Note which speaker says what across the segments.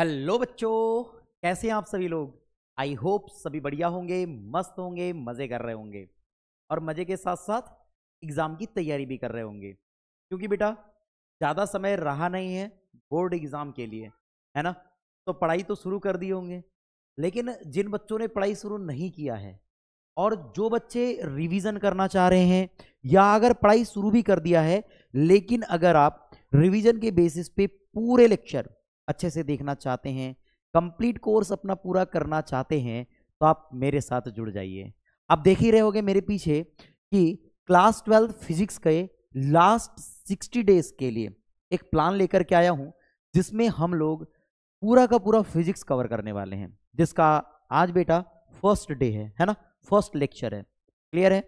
Speaker 1: Hello बच्चों कैसे हैं आप सभी लोग आई होप सभी बढ़िया होंगे मस्त होंगे मज़े कर रहे होंगे और मज़े के साथ साथ एग्ज़ाम की तैयारी भी कर रहे होंगे क्योंकि बेटा ज़्यादा समय रहा नहीं है बोर्ड एग्ज़ाम के लिए है ना तो पढ़ाई तो शुरू कर दी होंगे लेकिन जिन बच्चों ने पढ़ाई शुरू नहीं किया है और जो बच्चे रिविज़न करना चाह रहे हैं या अगर पढ़ाई शुरू भी कर दिया है लेकिन अगर आप रिविज़न के बेसिस पे पूरे लेक्चर अच्छे से देखना चाहते हैं कंप्लीट कोर्स अपना पूरा करना चाहते हैं तो आप मेरे साथ जुड़ जाइए आप देख ही रहे होगे मेरे पीछे कि क्लास ट्वेल्थ फिजिक्स के लास्ट सिक्सटी डेज के लिए एक प्लान लेकर के आया हूँ जिसमें हम लोग पूरा का पूरा फिजिक्स कवर करने वाले हैं जिसका आज बेटा फर्स्ट डे है है ना फर्स्ट लेक्चर है क्लियर है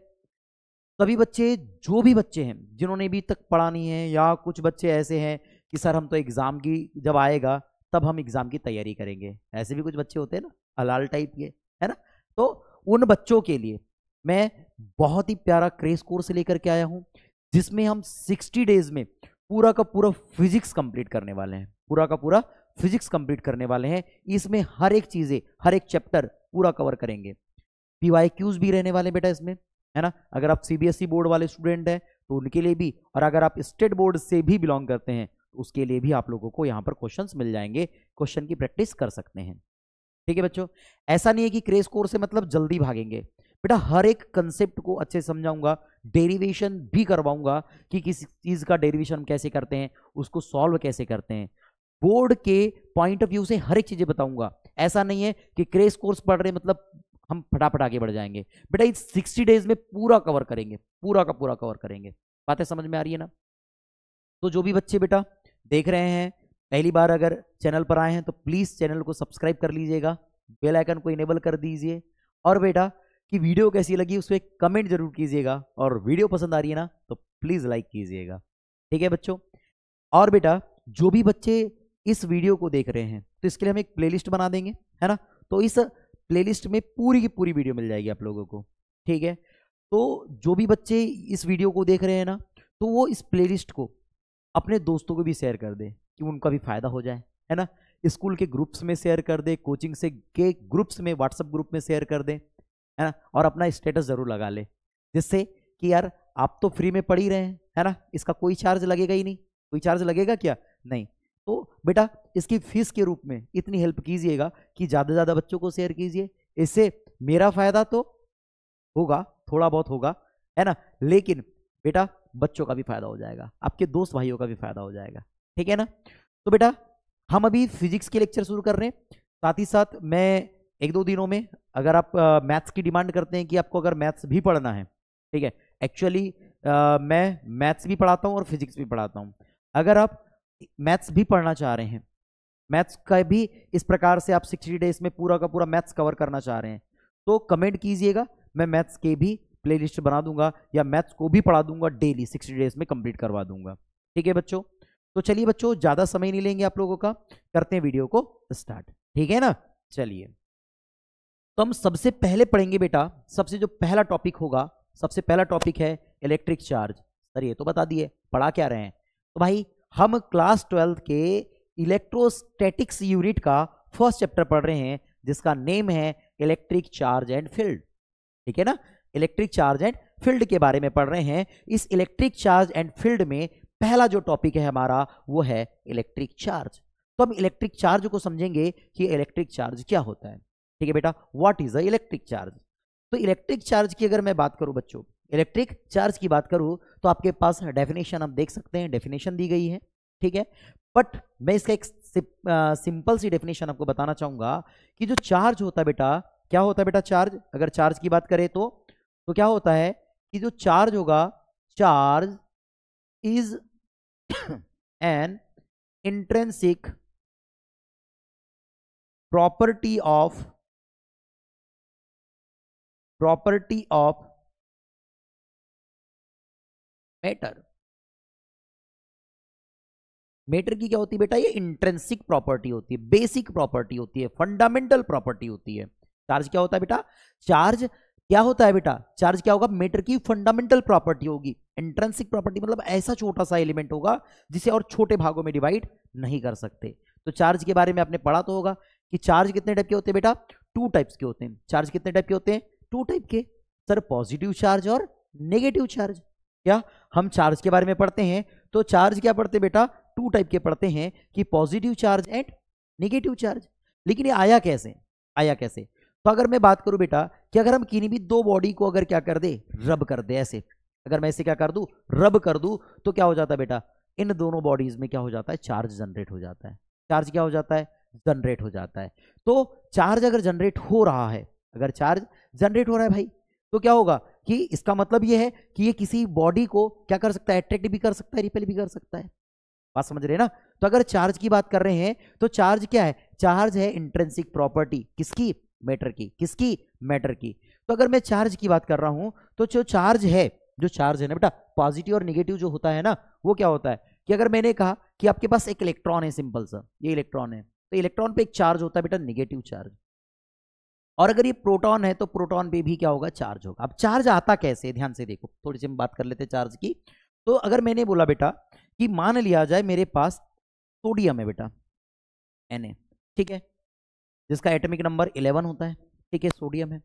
Speaker 1: सभी बच्चे जो भी बच्चे हैं जिन्होंने अभी तक पढ़ा नहीं है या कुछ बच्चे ऐसे हैं कि सर हम तो एग्ज़ाम की जब आएगा तब हम एग्ज़ाम की तैयारी करेंगे ऐसे भी कुछ बच्चे होते हैं ना हलाल टाइप के है ना तो उन बच्चों के लिए मैं बहुत ही प्यारा क्रेज कोर्स लेकर के आया हूँ जिसमें हम 60 डेज में पूरा का पूरा फिजिक्स कंप्लीट करने वाले हैं पूरा का पूरा फिजिक्स कंप्लीट करने वाले हैं इसमें हर एक चीज़ें हर एक चैप्टर पूरा कवर करेंगे पी भी रहने वाले बेटा इसमें है ना अगर आप सी बोर्ड वाले स्टूडेंट हैं तो उनके लिए भी और अगर आप स्टेट बोर्ड से भी बिलोंग करते हैं उसके लिए भी आप लोगों को यहाँ पर क्वेश्चंस मिल जाएंगे क्वेश्चन की प्रैक्टिस कर सकते हैं ठीक है बच्चों ऐसा नहीं है कि क्रेज कोर्स से मतलब जल्दी भागेंगे बेटा हर एक कंसेप्ट को अच्छे समझाऊंगा डेरिवेशन भी करवाऊंगा कि किस चीज़ का डेरिवेशन कैसे करते हैं उसको सॉल्व कैसे करते हैं बोर्ड के पॉइंट ऑफ व्यू से हर एक चीज़ें बताऊंगा ऐसा नहीं है कि क्रेज कोर्स पढ़ रहे मतलब हम फटाफट आगे बढ़ जाएंगे बेटा इस सिक्सटी डेज में पूरा कवर करेंगे पूरा का पूरा कवर करेंगे बातें समझ में आ रही है ना तो जो भी बच्चे बेटा देख रहे हैं पहली बार अगर चैनल पर आए हैं तो प्लीज़ चैनल को सब्सक्राइब कर लीजिएगा बेल आइकन को इनेबल कर दीजिए और बेटा कि वीडियो कैसी लगी उस पर कमेंट जरूर कीजिएगा और वीडियो पसंद आ रही है ना तो प्लीज़ लाइक कीजिएगा ठीक है बच्चों और बेटा जो भी बच्चे इस वीडियो को देख रहे हैं तो इसके लिए हम एक प्ले बना देंगे है ना तो इस प्ले में पूरी की पूरी वीडियो मिल जाएगी आप लोगों को ठीक है तो जो भी बच्चे इस वीडियो को देख रहे हैं ना तो वो इस प्लेलिस्ट को अपने दोस्तों को भी शेयर कर दे कि उनका भी फायदा हो जाए है ना स्कूल के ग्रुप्स में शेयर कर दे कोचिंग से के ग्रुप्स में व्हाट्सअप ग्रुप में शेयर कर दे है ना और अपना स्टेटस ज़रूर लगा ले जिससे कि यार आप तो फ्री में पढ़ ही रहे हैं है ना इसका कोई चार्ज लगेगा ही नहीं कोई चार्ज लगेगा क्या नहीं तो बेटा इसकी फीस के रूप में इतनी हेल्प कीजिएगा कि ज़्यादा से ज़्यादा बच्चों को शेयर कीजिए इससे मेरा फ़ायदा तो होगा थोड़ा बहुत होगा है ना लेकिन बेटा बच्चों का भी फायदा हो जाएगा आपके दोस्त भाइयों का भी फायदा हो जाएगा ठीक है ना तो बेटा हम अभी फिजिक्स के लेक्चर शुरू कर रहे हैं साथ ही साथ मैं एक दो दिनों में अगर आप मैथ्स की डिमांड करते हैं कि आपको अगर मैथ्स भी पढ़ना है ठीक है एक्चुअली मैं मैथ्स भी पढ़ाता हूँ और फिजिक्स भी पढ़ाता हूँ अगर आप मैथ्स भी पढ़ना चाह रहे हैं मैथ्स का भी इस प्रकार से आप सिक्सटी डेज में पूरा का पूरा मैथ्स कवर करना चाह रहे हैं तो कमेंट कीजिएगा मैं मैथ्स के भी प्ले बना दूंगा या मैथ्स को भी पढ़ा दूंगा डेली सिक्सटी डेज में कंप्लीट करवा दूंगा ठीक है बच्चों तो चलिए बच्चों ज़्यादा समय नहीं लेंगे आप लोगों का करते हैं वीडियो को स्टार्ट ठीक है ना चलिए तो हम सबसे पहले पढ़ेंगे बेटा सबसे जो पहला टॉपिक होगा सबसे पहला टॉपिक है इलेक्ट्रिक चार्ज सर ये तो बता दिए पढ़ा क्या रहे हैं तो भाई हम क्लास ट्वेल्थ के इलेक्ट्रोस्टैटिक्स यूनिट का फर्स्ट चैप्टर पढ़ रहे हैं जिसका नेम है इलेक्ट्रिक चार्ज एंड फील्ड ठीक है ना इलेक्ट्रिक चार्ज एंड फील्ड के बारे में पढ़ रहे हैं इस इलेक्ट्रिक चार्ज एंड फील्ड में पहला जो टॉपिक है हमारा वो है इलेक्ट्रिक चार्ज तो हम इलेक्ट्रिक चार्ज को समझेंगे कि इलेक्ट्रिक चार्ज क्या होता है ठीक है बेटा what is a electric charge तो इलेक्ट्रिक चार्ज की अगर मैं बात करूं बच्चों इलेक्ट्रिक चार्ज की बात करूं तो आपके पास डेफिनेशन आप देख सकते हैं डेफिनेशन दी गई है ठीक है बट मैं इसका एक सिंपल सी डेफिनेशन आपको बताना चाहूंगा कि जो चार्ज होता है बेटा क्या होता है बेटा चार्ज अगर चार्ज की बात करें तो तो क्या होता है कि जो
Speaker 2: चार्ज होगा charge is an intrinsic property of property of matter matter की क्या होती है बेटा ये इंट्रेंसिक प्रॉपर्टी होती है बेसिक प्रॉपर्टी होती है फंडामेंटल प्रॉपर्टी होती
Speaker 1: है चार्ज क्या होता है बेटा चार्ज क्या होता है बेटा चार्ज क्या होगा मेटर की फंडामेंटल प्रॉपर्टी होगी एंट्रेंसिक प्रॉपर्टी मतलब ऐसा छोटा सा एलिमेंट होगा जिसे और छोटे भागों में डिवाइड नहीं कर सकते तो चार्ज के बारे में आपने पढ़ा तो होगा कि चार्ज कितने टाइप के होते हैं बेटा टू टाइप्स के होते हैं चार्ज कितने टाइप के होते हैं टू टाइप के सर पॉजिटिव चार्ज और नेगेटिव चार्ज क्या हम चार्ज के बारे में पढ़ते हैं तो चार्ज क्या पढ़ते बेटा टू टाइप के पढ़ते हैं कि positive charge and negative charge लेकिन ये आया कैसे आया कैसे तो अगर मैं बात करूं बेटा कि अगर हम किन्हीं भी दो बॉडी को अगर क्या कर दे रब कर दे ऐसे अगर मैं ऐसे क्या कर दू रब कर दू तो क्या हो जाता है बेटा इन दोनों बॉडीज में क्या हो जाता है चार्ज जनरेट हो जाता है चार्ज क्या हो जाता है जनरेट हो जाता है तो चार्ज अगर जनरेट हो रहा है अगर चार्ज जनरेट हो रहा है भाई तो क्या होगा कि इसका मतलब यह है कि ये किसी बॉडी को क्या कर सकता है अट्रैक्ट भी कर सकता है रिपेल भी कर सकता है बात समझ रहे हैं ना तो अगर चार्ज की बात कर रहे हैं तो चार्ज क्या है चार्ज है इंट्रेंसिक प्रॉपर्टी किसकी मैटर की किसकी मैटर की तो अगर मैं चार्ज की बात कर रहा हूं तो जो चार्ज है जो चार्ज है ना बेटा पॉजिटिव और निगेटिव जो होता है ना वो क्या होता है कि अगर मैंने कहा कि आपके पास एक इलेक्ट्रॉन है सिंपल सा ये इलेक्ट्रॉन है तो इलेक्ट्रॉन पे एक चार्ज होता है बेटा निगेटिव चार्ज और अगर ये प्रोटॉन है तो प्रोटॉन पे भी क्या होगा चार्ज होगा अब चार्ज आता कैसे ध्यान से देखो थोड़ी सी हम बात कर लेते हैं चार्ज की तो अगर मैंने बोला बेटा कि मान लिया जाए मेरे पास सोडियम है बेटा एन ठीक है जिसका एटमिक नंबर इलेवन होता है ठीक है सोडियम है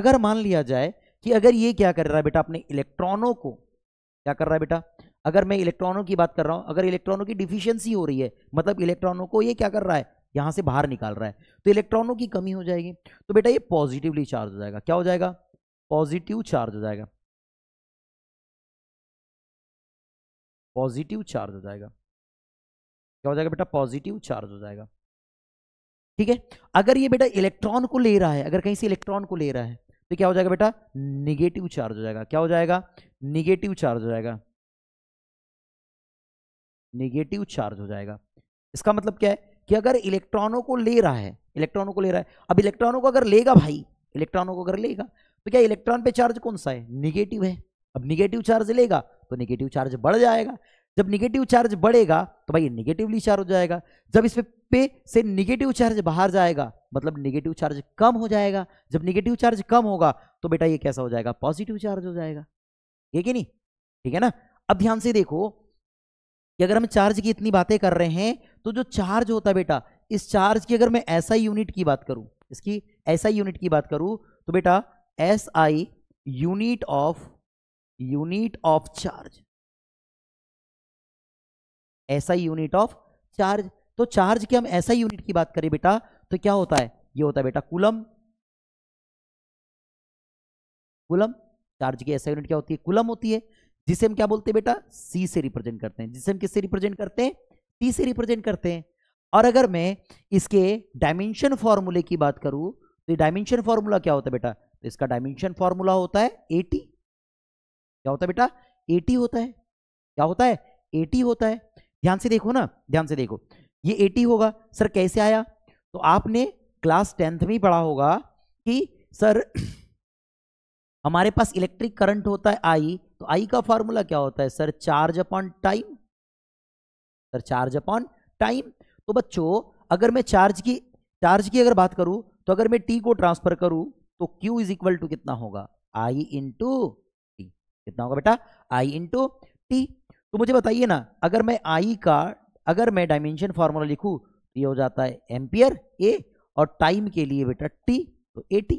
Speaker 1: अगर मान लिया जाए कि अगर ये क्या कर रहा है बेटा अपने इलेक्ट्रॉनों को क्या कर रहा है बेटा अगर मैं इलेक्ट्रॉनों की बात कर रहा हूँ अगर इलेक्ट्रॉनों की डिफिशियंसी हो रही है मतलब इलेक्ट्रॉनों को ये क्या कर रहा है यहाँ से बाहर निकाल रहा है तो इलेक्ट्रॉनों की कमी हो जाएगी
Speaker 2: तो बेटा ये पॉजिटिवली चार्ज हो जाएगा क्या हो जाएगा पॉजिटिव चार्ज हो जाएगा पॉजिटिव चार्ज हो जाएगा क्या हो जाएगा बेटा पॉजिटिव चार्ज हो जाएगा ठीक है अगर ये बेटा इलेक्ट्रॉन को
Speaker 1: ले रहा है अगर कहीं से इलेक्ट्रॉन को ले रहा है तो क्या हो जाएगा बेटा निगेटिव चार्ज हो जाएगा क्या हो जाएगा निगेटिव चार्ज हो जाएगा निगेटिव चार्ज हो जाएगा इसका मतलब क्या है कि अगर इलेक्ट्रॉनों को ले रहा है इलेक्ट्रॉनों को ले रहा है अब इलेक्ट्रॉनों को अगर लेगा भाई इलेक्ट्रॉनों को अगर लेगा तो क्या इलेक्ट्रॉन पे चार्ज कौन सा है निगेटिव है अब निगेटिव चार्ज लेगा तो निगेटिव चार्ज बढ़ जाएगा जब निगेटिव चार्ज बढ़ेगा तो भाई निगेटिवली चार्ज हो जाएगा जब इस पे से निगेटिव चार्ज बाहर जाएगा मतलब निगेटिव चार्ज कम हो जाएगा जब निगेटिव चार्ज कम होगा तो बेटा ये कैसा हो जाएगा पॉजिटिव चार्ज हो जाएगा ठीक है नहीं ठीक है ना अब ध्यान से देखो कि अगर हम चार्ज की इतनी बातें कर रहे हैं तो जो चार्ज होता है बेटा इस चार्ज की अगर मैं ऐसा यूनिट की बात करूं इसकी ऐसा यूनिट की बात करूं तो बेटा S I unit of unit of charge ऐसा यूनिट ऑफ चार्ज तो चार्ज की हम ऐसा यूनिट की बात करें बेटा तो क्या होता है ये होता है बेटा कुलम कुलम चार्ज की ऐसा यूनिट क्या होती है कुलम होती है जिसे हम क्या बोलते हैं बेटा सी से रिप्रेजेंट करते हैं जिसे हम किससे रिप्रेजेंट करते हैं टी से रिप्रेजेंट करते हैं और अगर मैं इसके डायमेंशन फॉर्मूले की बात करूं तो डायमेंशन फॉर्मूला क्या होता है बेटा तो इसका डायमेंशन फॉर्मूला होता है ए क्या होता है बेटा ए होता है क्या होता है ए होता है ध्यान से देखो ना ध्यान से देखो ये एटी होगा सर कैसे आया तो आपने क्लास टेंथ में पढ़ा होगा कि सर हमारे पास इलेक्ट्रिक करंट होता है आई तो आई का फॉर्मूला क्या होता है sir charge upon time sir charge upon time तो बच्चों अगर मैं चार्ज की चार्ज की अगर बात करूं तो अगर मैं टी को ट्रांसफर करूं तो क्यू इज इक्वल टू कितना होगा आई इंटू
Speaker 2: टी कितना
Speaker 1: होगा बेटा आई इंटू टी तो मुझे बताइए ना अगर मैं आई का अगर मैं डायमेंशन फार्मूला लिखूँ तो ये हो जाता है एम्पियर ए और टाइम के लिए बेटा टी तो ए टी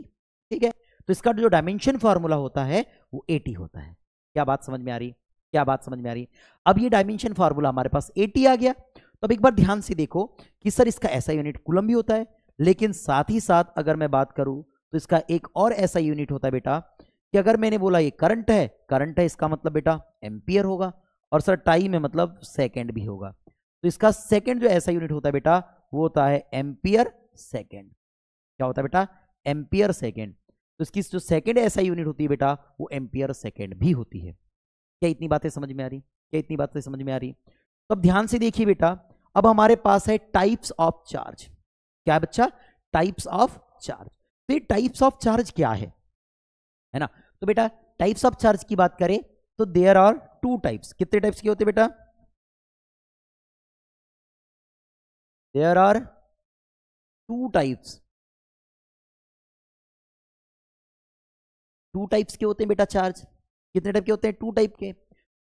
Speaker 1: ठीक है तो इसका जो डायमेंशन फार्मूला होता है वो ए टी होता है क्या बात समझ में आ रही क्या बात समझ में आ रही अब ये डायमेंशन फार्मूला हमारे पास ए टी आ गया तो अब एक बार ध्यान से देखो कि सर इसका ऐसा यूनिट कुलम भी होता है लेकिन साथ ही साथ अगर मैं बात करूं तो इसका एक और ऐसा यूनिट होता है बेटा कि अगर मैंने बोला ये करंट है करंट है इसका मतलब बेटा एम्पियर होगा और सर टाई में मतलब सेकेंड भी होगा तो इसका सेकेंड जो ऐसा यूनिट होता है बेटा वो होता है एम्पियर सेकेंड क्या होता है बेटा एम्पियर सेकेंड तो इसकी जो सेकेंड ऐसा यूनिट होती है बेटा वो एम्पियर सेकेंड भी होती है क्या इतनी बातें समझ में आ रही क्या इतनी बातें समझ में आ रही तो अब ध्यान से देखिए बेटा अब हमारे पास है टाइप्स ऑफ चार्ज क्या है बच्चा टाइप्स ऑफ चार्ज तो ये टाइप्स ऑफ चार्ज क्या है है ना तो बेटा टाइप्स ऑफ चार्ज की बात करें
Speaker 2: तो देयर आर टू टाइप्स कितने टाइप्स के होते बेटा there are two types two types के होते हैं बेटा चार्ज कितने टाइप के होते
Speaker 1: हैं टू टाइप के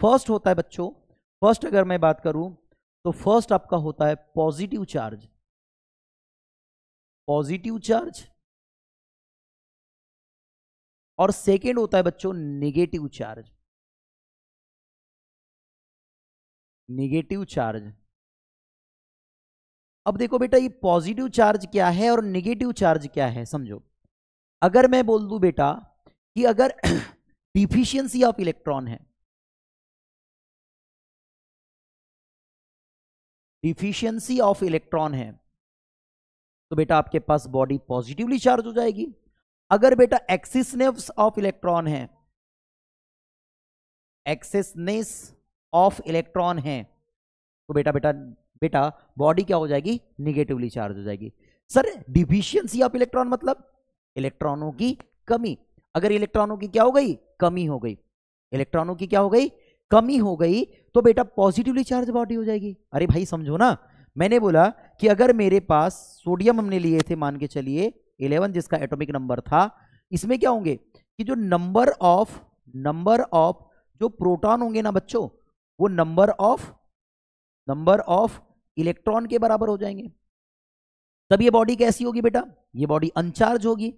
Speaker 1: फर्स्ट होता है बच्चों फर्स्ट अगर मैं बात करूं तो फर्स्ट आपका
Speaker 2: होता है पॉजिटिव चार्ज पॉजिटिव चार्ज और सेकेंड होता है बच्चों नेगेटिव चार्ज निगेटिव चार्ज अब देखो बेटा ये पॉजिटिव चार्ज क्या है और निगेटिव चार्ज क्या है समझो अगर मैं बोल दू बेटा कि अगर डिफिशियंसी ऑफ इलेक्ट्रॉन है डिफिशियंसी ऑफ इलेक्ट्रॉन है तो बेटा आपके पास बॉडी पॉजिटिवली चार्ज हो
Speaker 1: जाएगी अगर बेटा एक्सिसनेस ऑफ इलेक्ट्रॉन है एक्सेसनेस ऑफ इलेक्ट्रॉन है तो बेटा बेटा बेटा बॉडी क्या हो जाएगी निगेटिवली चार्ज हो जाएगी सर डिफिशियंसी ऑफ इलेक्ट्रॉन मतलब इलेक्ट्रॉनों की कमी अगर इलेक्ट्रॉनों की क्या हो गई कमी हो गई इलेक्ट्रॉनों की क्या हो गई कमी हो गई तो बेटा पॉजिटिवली चार्ज बॉडी हो जाएगी अरे भाई समझो ना मैंने बोला कि अगर मेरे पास सोडियम हमने लिए थे मान के चलिए इलेवन जिसका एटॉमिक नंबर था इसमें क्या होंगे कि जो नंबर ऑफ नंबर ऑफ जो प्रोटॉन होंगे ना बच्चों वो number of number of electron के बराबर हो जाएंगे तब ये बॉडी कैसी होगी बेटा ये बॉडी अनचार्ज होगी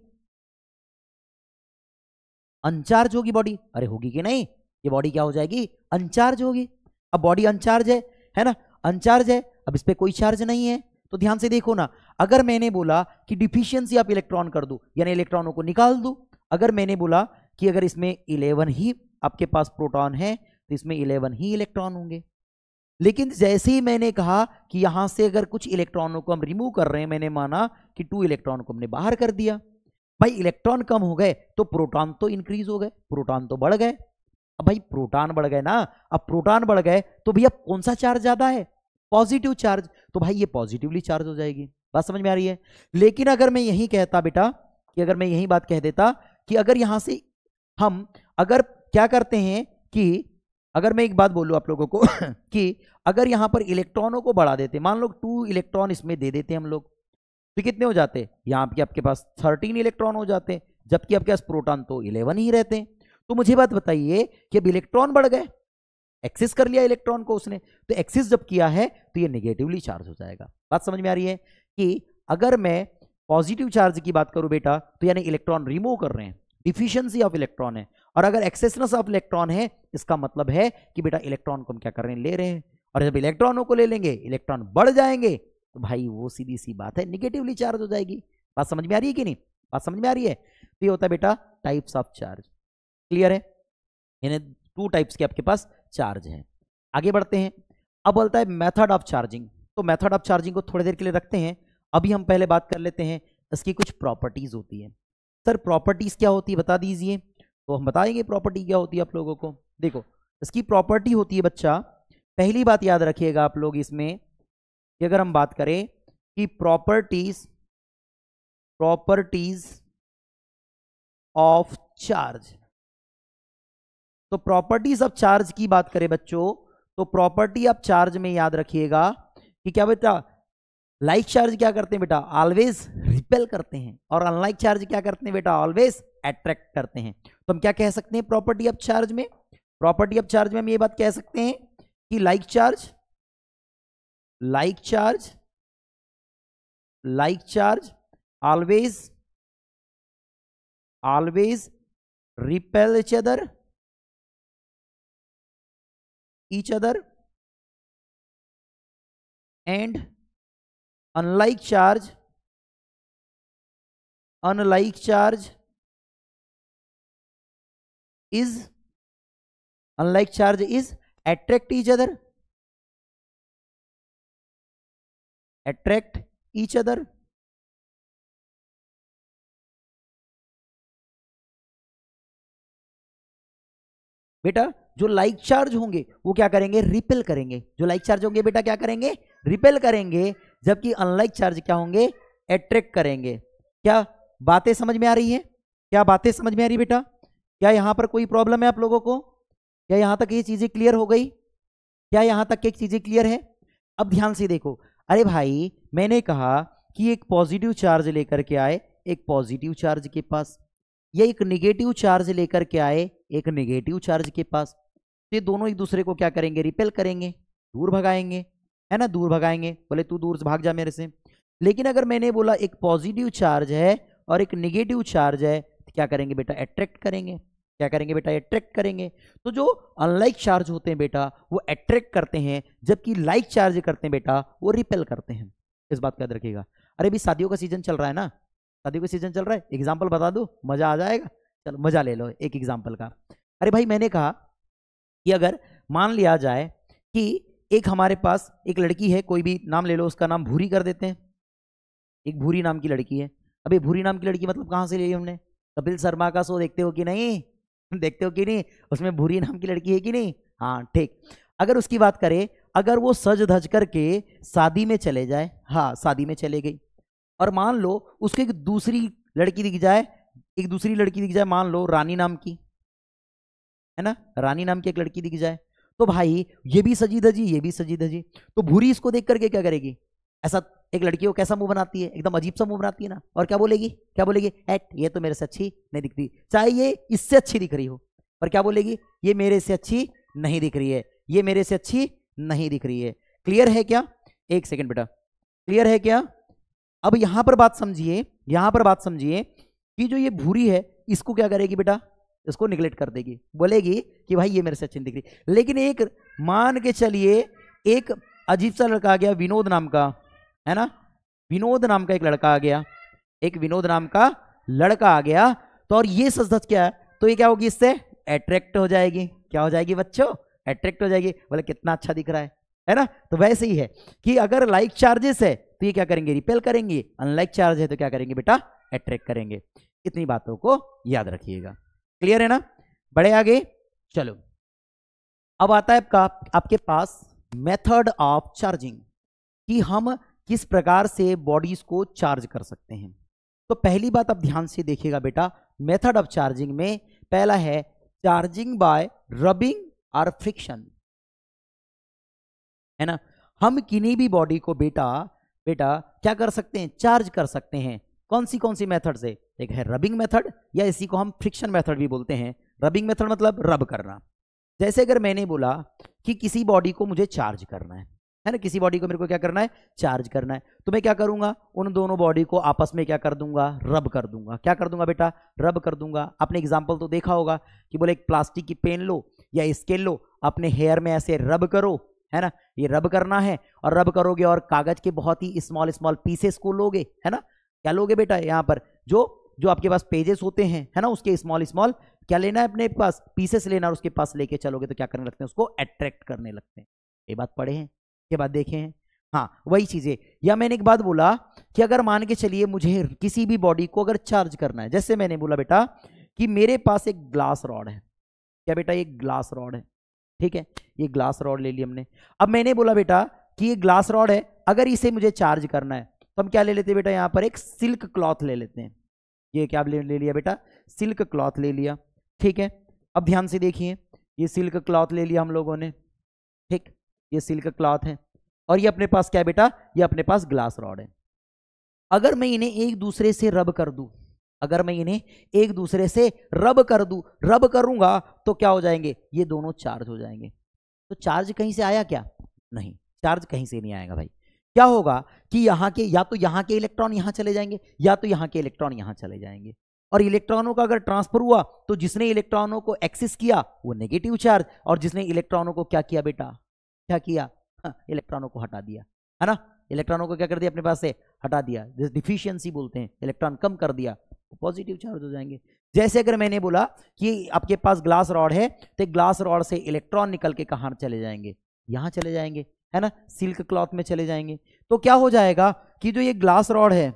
Speaker 1: अनचार्ज होगी बॉडी अरे होगी कि नहीं ये बॉडी क्या हो जाएगी अनचार्ज होगी अब बॉडी अनचार्ज है है ना अनचार्ज है अब इस पर कोई चार्ज नहीं है तो ध्यान से देखो ना अगर मैंने बोला कि डिफिशियंसी आप इलेक्ट्रॉन कर दो यानी इलेक्ट्रॉनों को निकाल दो अगर मैंने बोला कि अगर इसमें इलेवन ही आपके पास प्रोटॉन है तो इसमें इलेवन ही इलेक्ट्रॉन होंगे लेकिन जैसे ही मैंने कहा कि यहां से अगर कुछ इलेक्ट्रॉनों को हम रिमूव कर रहे हैं मैंने माना कि टू इलेक्ट्रॉन को हमने बाहर कर दिया भाई इलेक्ट्रॉन कम हो गए तो प्रोटॉन तो इंक्रीज हो गए प्रोटॉन तो बढ़ गए अब भाई प्रोटॉन बढ़ गए ना अब प्रोटॉन बढ़ गए तो भैया कौन सा चार्ज ज्यादा है पॉजिटिव चार्ज तो भाई ये पॉजिटिवली चार्ज हो जाएगी बात समझ में आ रही है लेकिन अगर मैं यही कहता बेटा कि अगर मैं यही बात कह देता कि अगर यहां से हम अगर क्या करते हैं कि अगर मैं एक बात बोलूँ आप लोगों को कि अगर यहाँ पर इलेक्ट्रॉनों को बढ़ा देते मान लो टू इलेक्ट्रॉन इसमें दे देते हम लोग तो कितने हो जाते यहाँ पे आपके पास थर्टीन इलेक्ट्रॉन हो जाते जबकि आपके पास प्रोटॉन तो इलेवन ही रहते हैं तो मुझे बात बताइए कि अब इलेक्ट्रॉन बढ़ गए एक्सेस कर लिया इलेक्ट्रॉन को उसने तो एक्सेस जब किया है तो ये निगेटिवली चार्ज हो जाएगा बात समझ में आ रही है कि अगर मैं पॉजिटिव चार्ज की बात करूं बेटा तो यानी इलेक्ट्रॉन रिमूव कर रहे हैं डिफिशियंसी ऑफ इलेक्ट्रॉन है और अगर एक्सेसनस ऑफ इलेक्ट्रॉन है इसका मतलब है कि बेटा इलेक्ट्रॉन को हम क्या कर रहे हैं ले रहे हैं और जब इलेक्ट्रॉनों को ले लेंगे इलेक्ट्रॉन बढ़ जाएंगे तो भाई वो सीधी सी बात है निगेटिवली चार्ज हो जाएगी बात समझ में आ रही है कि नहीं बात समझ में आ रही है तो ये होता है बेटा टाइप्स ऑफ चार्ज क्लियर है यानी टू टाइप्स के आपके पास चार्ज हैं आगे बढ़ते हैं अब बोलता है मेथड ऑफ चार्जिंग तो मेथड ऑफ चार्जिंग को थोड़ी देर के लिए रखते हैं अभी हम पहले बात कर लेते हैं इसकी कुछ प्रॉपर्टीज़ होती है सर प्रॉपर्टीज़ क्या होती है बता दीजिए तो हम बताएंगे प्रॉपर्टी क्या होती है आप लोगों को देखो इसकी प्रॉपर्टी होती है बच्चा पहली बात याद रखिएगा आप लोग इसमें
Speaker 2: कि अगर हम बात करें कि प्रॉपर्टीज प्रॉपर्टीज ऑफ चार्ज तो प्रॉपर्टीज
Speaker 1: ऑफ चार्ज की बात करें बच्चों तो प्रॉपर्टी ऑफ चार्ज में याद रखिएगा कि क्या बेटा लाइक चार्ज क्या करते हैं बेटा ऑलवेज रिपेल करते हैं और अनलाइक चार्ज क्या करते हैं बेटा ऑलवेज अट्रैक्ट करते हैं तो हम क्या कह सकते हैं प्रॉपर्टी ऑफ चार्ज में प्रॉपर्टी ऑफ चार्ज में हम ये बात कह सकते हैं कि like charge like
Speaker 2: charge like charge always always repel each other each other and unlike charge unlike charge is unlike charge is attract each other attract each other बेटा जो लाइक चार्ज होंगे वो क्या करेंगे रिपेल करेंगे जो like charge होंगे बेटा क्या करेंगे रिपेल
Speaker 1: करेंगे जबकि अनलाइक चार्ज क्या होंगे एट्रैक्ट करेंगे क्या बातें समझ में आ रही है क्या बातें समझ में आ रही बेटा क्या यहाँ पर कोई प्रॉब्लम है आप लोगों को क्या यहाँ तक ये चीज़ें क्लियर हो गई क्या यहाँ तक एक चीज़ें क्लियर है अब ध्यान से देखो अरे भाई मैंने कहा कि एक पॉजिटिव चार्ज लेकर के आए एक पॉजिटिव चार्ज के पास या एक निगेटिव चार्ज लेकर के आए एक निगेटिव चार्ज के पास तो ये दोनों एक दूसरे को क्या करेंगे रिपेल करेंगे दूर भगाएंगे है ना दूर भगाएंगे बोले तू दूर से भाग जा मेरे से लेकिन अगर मैंने बोला एक पॉजिटिव चार्ज है और एक निगेटिव चार्ज है तो क्या करेंगे बेटा अट्रैक्ट करेंगे क्या करेंगे बेटा अट्रैक्ट करेंगे तो जो अनलाइक चार्ज होते हैं बेटा वो अट्रैक्ट करते हैं जबकि लाइक चार्ज करते हैं बेटा वो रिपेल करते हैं इस बात का याद रखिएगा अरे भी शादियों का सीजन चल रहा है ना शादियों का सीजन चल रहा है एग्जाम्पल बता दो मजा आ जाएगा चलो मजा ले लो एक एग्जाम्पल का अरे भाई मैंने कहा कि अगर मान लिया जाए कि एक हमारे पास एक लड़की है कोई भी नाम ले लो उसका नाम भूरी कर देते हैं एक भूरी नाम की लड़की है अभी भूरी नाम की लड़की मतलब कहाँ से ली हमने कपिल शर्मा का शो देखते हो कि नहीं देखते हो कि नहीं उसमें भूरी नाम की लड़की है कि नहीं हाँ ठीक अगर उसकी बात करें अगर वो सज धज करके शादी में चले जाए हाँ शादी में चले गई और मान लो उसको एक दूसरी लड़की दिख जाए एक दूसरी लड़की दिख जाए मान लो रानी नाम की है ना रानी नाम की एक लड़की दिख जाए तो भाई ये भी सजीदा जी ये भी सजीदा जी तो भूरी इसको देख करके क्या करेगी ऐसा एक लड़की को कैसा मुंह बनाती है एकदम अजीब सा मुंह बनाती है ना और क्या बोलेगी क्या बोलेगी एट ये तो मेरे से अच्छी नहीं दिखती चाहे ये इससे अच्छी दिख रही हो पर क्या बोलेगी ये मेरे से अच्छी नहीं दिख रही है ये मेरे से अच्छी नहीं दिख रही है क्लियर है क्या एक सेकेंड बेटा क्लियर है क्या अब यहां पर बात समझिए यहां पर बात समझिए कि जो ये भूरी है इसको क्या करेगी बेटा इसको निगलेक्ट कर देगी बोलेगी कि भाई ये मेरे से अच्छी नहीं दिख रही लेकिन एक मान के चलिए एक अजीब सा लड़का आ गया विनोद नाम का है ना विनोद नाम का एक लड़का आ गया एक विनोद नाम का लड़का आ गया तो और ये सच सच क्या है तो ये क्या होगी इससे अट्रैक्ट हो जाएगी क्या हो जाएगी बच्चों अट्रैक्ट हो जाएगी बोले कितना अच्छा दिख रहा है है ना तो वैसे ही है कि अगर लाइक चार्जेस है तो ये क्या करेंगे रिपेल करेंगे अनलाइक चार्ज है तो क्या करेंगे बेटा अट्रैक्ट करेंगे इतनी बातों को याद रखिएगा क्लियर है ना बड़े आगे चलो अब आता है आपका आपके पास मेथड ऑफ चार्जिंग कि हम किस प्रकार से बॉडीज को चार्ज कर सकते हैं तो पहली बात आप ध्यान से देखिएगा बेटा मेथड ऑफ चार्जिंग में पहला है चार्जिंग बाय रबिंग और फ्रिक्शन है ना हम किन्हीं भी बॉडी को बेटा बेटा क्या कर सकते हैं चार्ज कर सकते हैं कौन सी कौन सी मेथड से एक है रबिंग मेथड या इसी को हम फ्रिक्शन मेथड भी बोलते हैं रबिंग मेथड मतलब रब करना जैसे अगर मैंने बोला कि किसी बॉडी को मुझे चार्ज करना है है ना किसी बॉडी को मेरे को क्या करना है चार्ज करना है तो मैं क्या करूंगा उन दोनों बॉडी को आपस में क्या कर दूंगा रब कर दूंगा क्या कर दूंगा बेटा रब कर दूंगा आपने एग्जाम्पल तो देखा होगा कि बोले एक प्लास्टिक की पेन लो या स्केल लो अपने हेयर में ऐसे रब करो है ना ये रब करना है और रब करोगे और कागज के बहुत ही स्मॉल स्मॉल पीसेस को लोगे है ना क्या लोगे बेटा यहाँ पर जो जो आपके पास पेजेस होते हैं है ना उसके स्मॉल स्मॉल क्या लेना है अपने पास पीसेस लेना और उसके पास लेके चलोगे तो क्या करने लगते हैं उसको अट्रैक्ट करने लगते हैं ये बात पढ़े हैं ये बात देखे हैं हाँ वही चीज़ें या मैंने एक बात बोला कि अगर मान के चलिए मुझे किसी भी बॉडी को अगर चार्ज करना है जैसे मैंने बोला बेटा कि मेरे पास एक ग्लास रॉड है क्या बेटा ये ग्लास रॉड है ठीक है ये ग्लास रॉड ले ली हमने अब मैंने बोला बेटा कि ये ग्लास रॉड है अगर इसे मुझे चार्ज करना है तो हम क्या ले लेते हैं बेटा यहाँ पर एक सिल्क क्लॉथ ले लेते हैं ये क्या ले, ले लिया बेटा सिल्क क्लॉथ ले लिया ठीक है अब ध्यान से देखिए ये सिल्क क्लॉथ ले लिया हम लोगों ने ठीक ये सिल्क क्लॉथ है और ये अपने पास क्या है बेटा ये अपने पास ग्लास रॉड है अगर मैं इन्हें एक दूसरे से रब कर दूं अगर मैं इन्हें एक दूसरे से रब कर दूं रब करूंगा तो क्या हो जाएंगे ये दोनों चार्ज हो जाएंगे तो चार्ज कहीं से आया क्या नहीं चार्ज कहीं से नहीं आएगा भाई क्या होगा कि यहां के या तो यहां के इलेक्ट्रॉन यहां चले जाएंगे या तो यहां के इलेक्ट्रॉन यहां चले जाएंगे और इलेक्ट्रॉनों का अगर ट्रांसफर हुआ तो जिसने इलेक्ट्रॉनों को एक्सेस किया वो नेगेटिव चार्ज और जिसने इलेक्ट्रॉनों को क्या किया बेटा क्या किया इलेक्ट्रॉनों हाँ, को हटा दिया है ना इलेक्ट्रॉनों को क्या कर दिया अपने पास से हटा दिया जिस डिफिशियंसी बोलते हैं इलेक्ट्रॉन कम कर दिया तो पॉजिटिव चार्ज हो जाएंगे जैसे अगर मैंने बोला कि आपके पास ग्लास रॉड है तो ग्लास रॉड से इलेक्ट्रॉन निकल के कहाँ चले जाएंगे यहां चले जाएंगे है ना सिल्क क्लॉथ में चले जाएंगे तो क्या हो जाएगा कि जो ये ग्लास रॉड है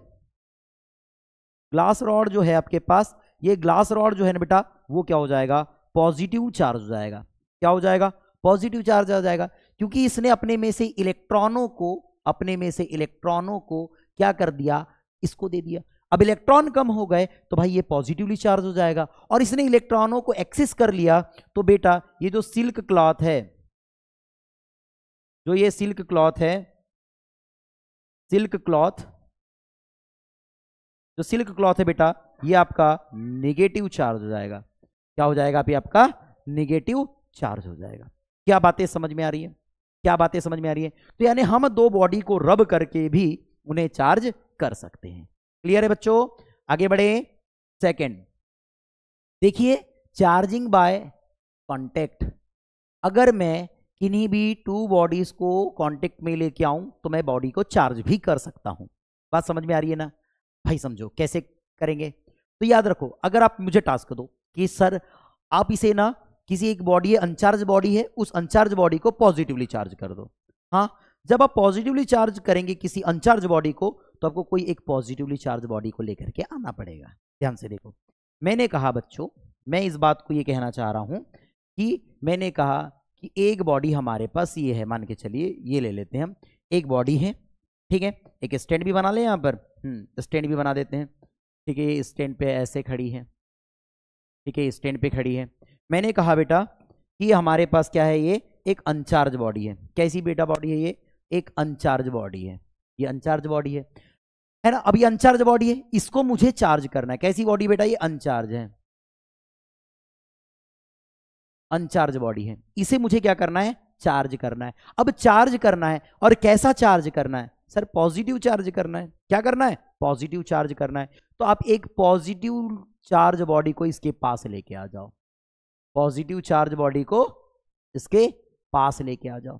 Speaker 1: ग्लास रॉड जो है आपके पास ये ग्लास रॉड जो है ना बेटा वो क्या हो जाएगा पॉजिटिव चार्ज हो जाएगा क्या हो जाएगा पॉजिटिव चार्ज आ जाएगा क्योंकि इसने अपने में से इलेक्ट्रॉनों को अपने में से इलेक्ट्रॉनों को क्या कर दिया इसको दे दिया अब इलेक्ट्रॉन कम हो गए तो भाई ये पॉजिटिवली चार्ज हो जाएगा और इसने इलेक्ट्रॉनों को एक्सेस कर लिया तो बेटा ये जो सिल्क
Speaker 2: क्लॉथ है जो ये सिल्क क्लॉथ है सिल्क क्लॉथ जो सिल्क क्लॉथ है बेटा ये
Speaker 1: आपका नेगेटिव चार्ज हो जाएगा क्या हो जाएगा अभी आपका नेगेटिव चार्ज हो जाएगा क्या बातें समझ में आ रही है क्या बातें समझ में आ रही है तो यानी हम दो बॉडी को रब करके भी उन्हें चार्ज कर सकते हैं क्लियर है बच्चों आगे बढ़े सेकंड देखिए चार्जिंग बाय कांटेक्ट अगर मैं किन्हीं भी टू बॉडीज को कांटेक्ट में लेके आऊं तो मैं बॉडी को चार्ज भी कर सकता हूं बात समझ में आ रही है ना भाई समझो कैसे करेंगे तो याद रखो अगर आप मुझे टास्क दो कि सर आप इसे ना किसी एक बॉडी है अनचार्ज बॉडी है उस अनचार्ज बॉडी को पॉजिटिवली चार्ज कर दो हाँ जब आप पॉजिटिवली चार्ज करेंगे किसी अनचार्ज बॉडी को तो आपको कोई एक पॉजिटिवली चार्ज बॉडी को लेकर के आना पड़ेगा ध्यान से देखो मैंने कहा बच्चों मैं इस बात को ये कहना चाह रहा हूं कि मैंने कहा कि एक बॉडी हमारे पास ये है मान के चलिए ये ले लेते हैं हम एक बॉडी है ठीक है एक स्टैंड भी बना ले यहाँ पर स्टैंड हम्म, तो भी बना देते हैं ठीक है ये स्टैंड पे ऐसे खड़ी है ठीक है स्टैंड पे खड़ी है मैंने कहा बेटा कि हमारे पास क्या है ये एक अनचार्ज बॉडी है कैसी बेटा बॉडी है ये एक अनचार्ज बॉडी है ये अनचार्ज बॉडी है है ना अभी अनचार्ज बॉडी है इसको मुझे चार्ज करना है कैसी बॉडी बेटा ये अनचार्ज है अनचार्ज बॉडी है इसे मुझे क्या करना है चार्ज करना है अब चार्ज करना है और कैसा चार्ज करना है सर पॉजिटिव चार्ज करना है क्या करना है पॉजिटिव चार्ज करना है तो आप एक पॉजिटिव चार्ज बॉडी को इसके पास लेके आ जाओ पॉजिटिव चार्ज बॉडी को इसके पास लेके आ जाओ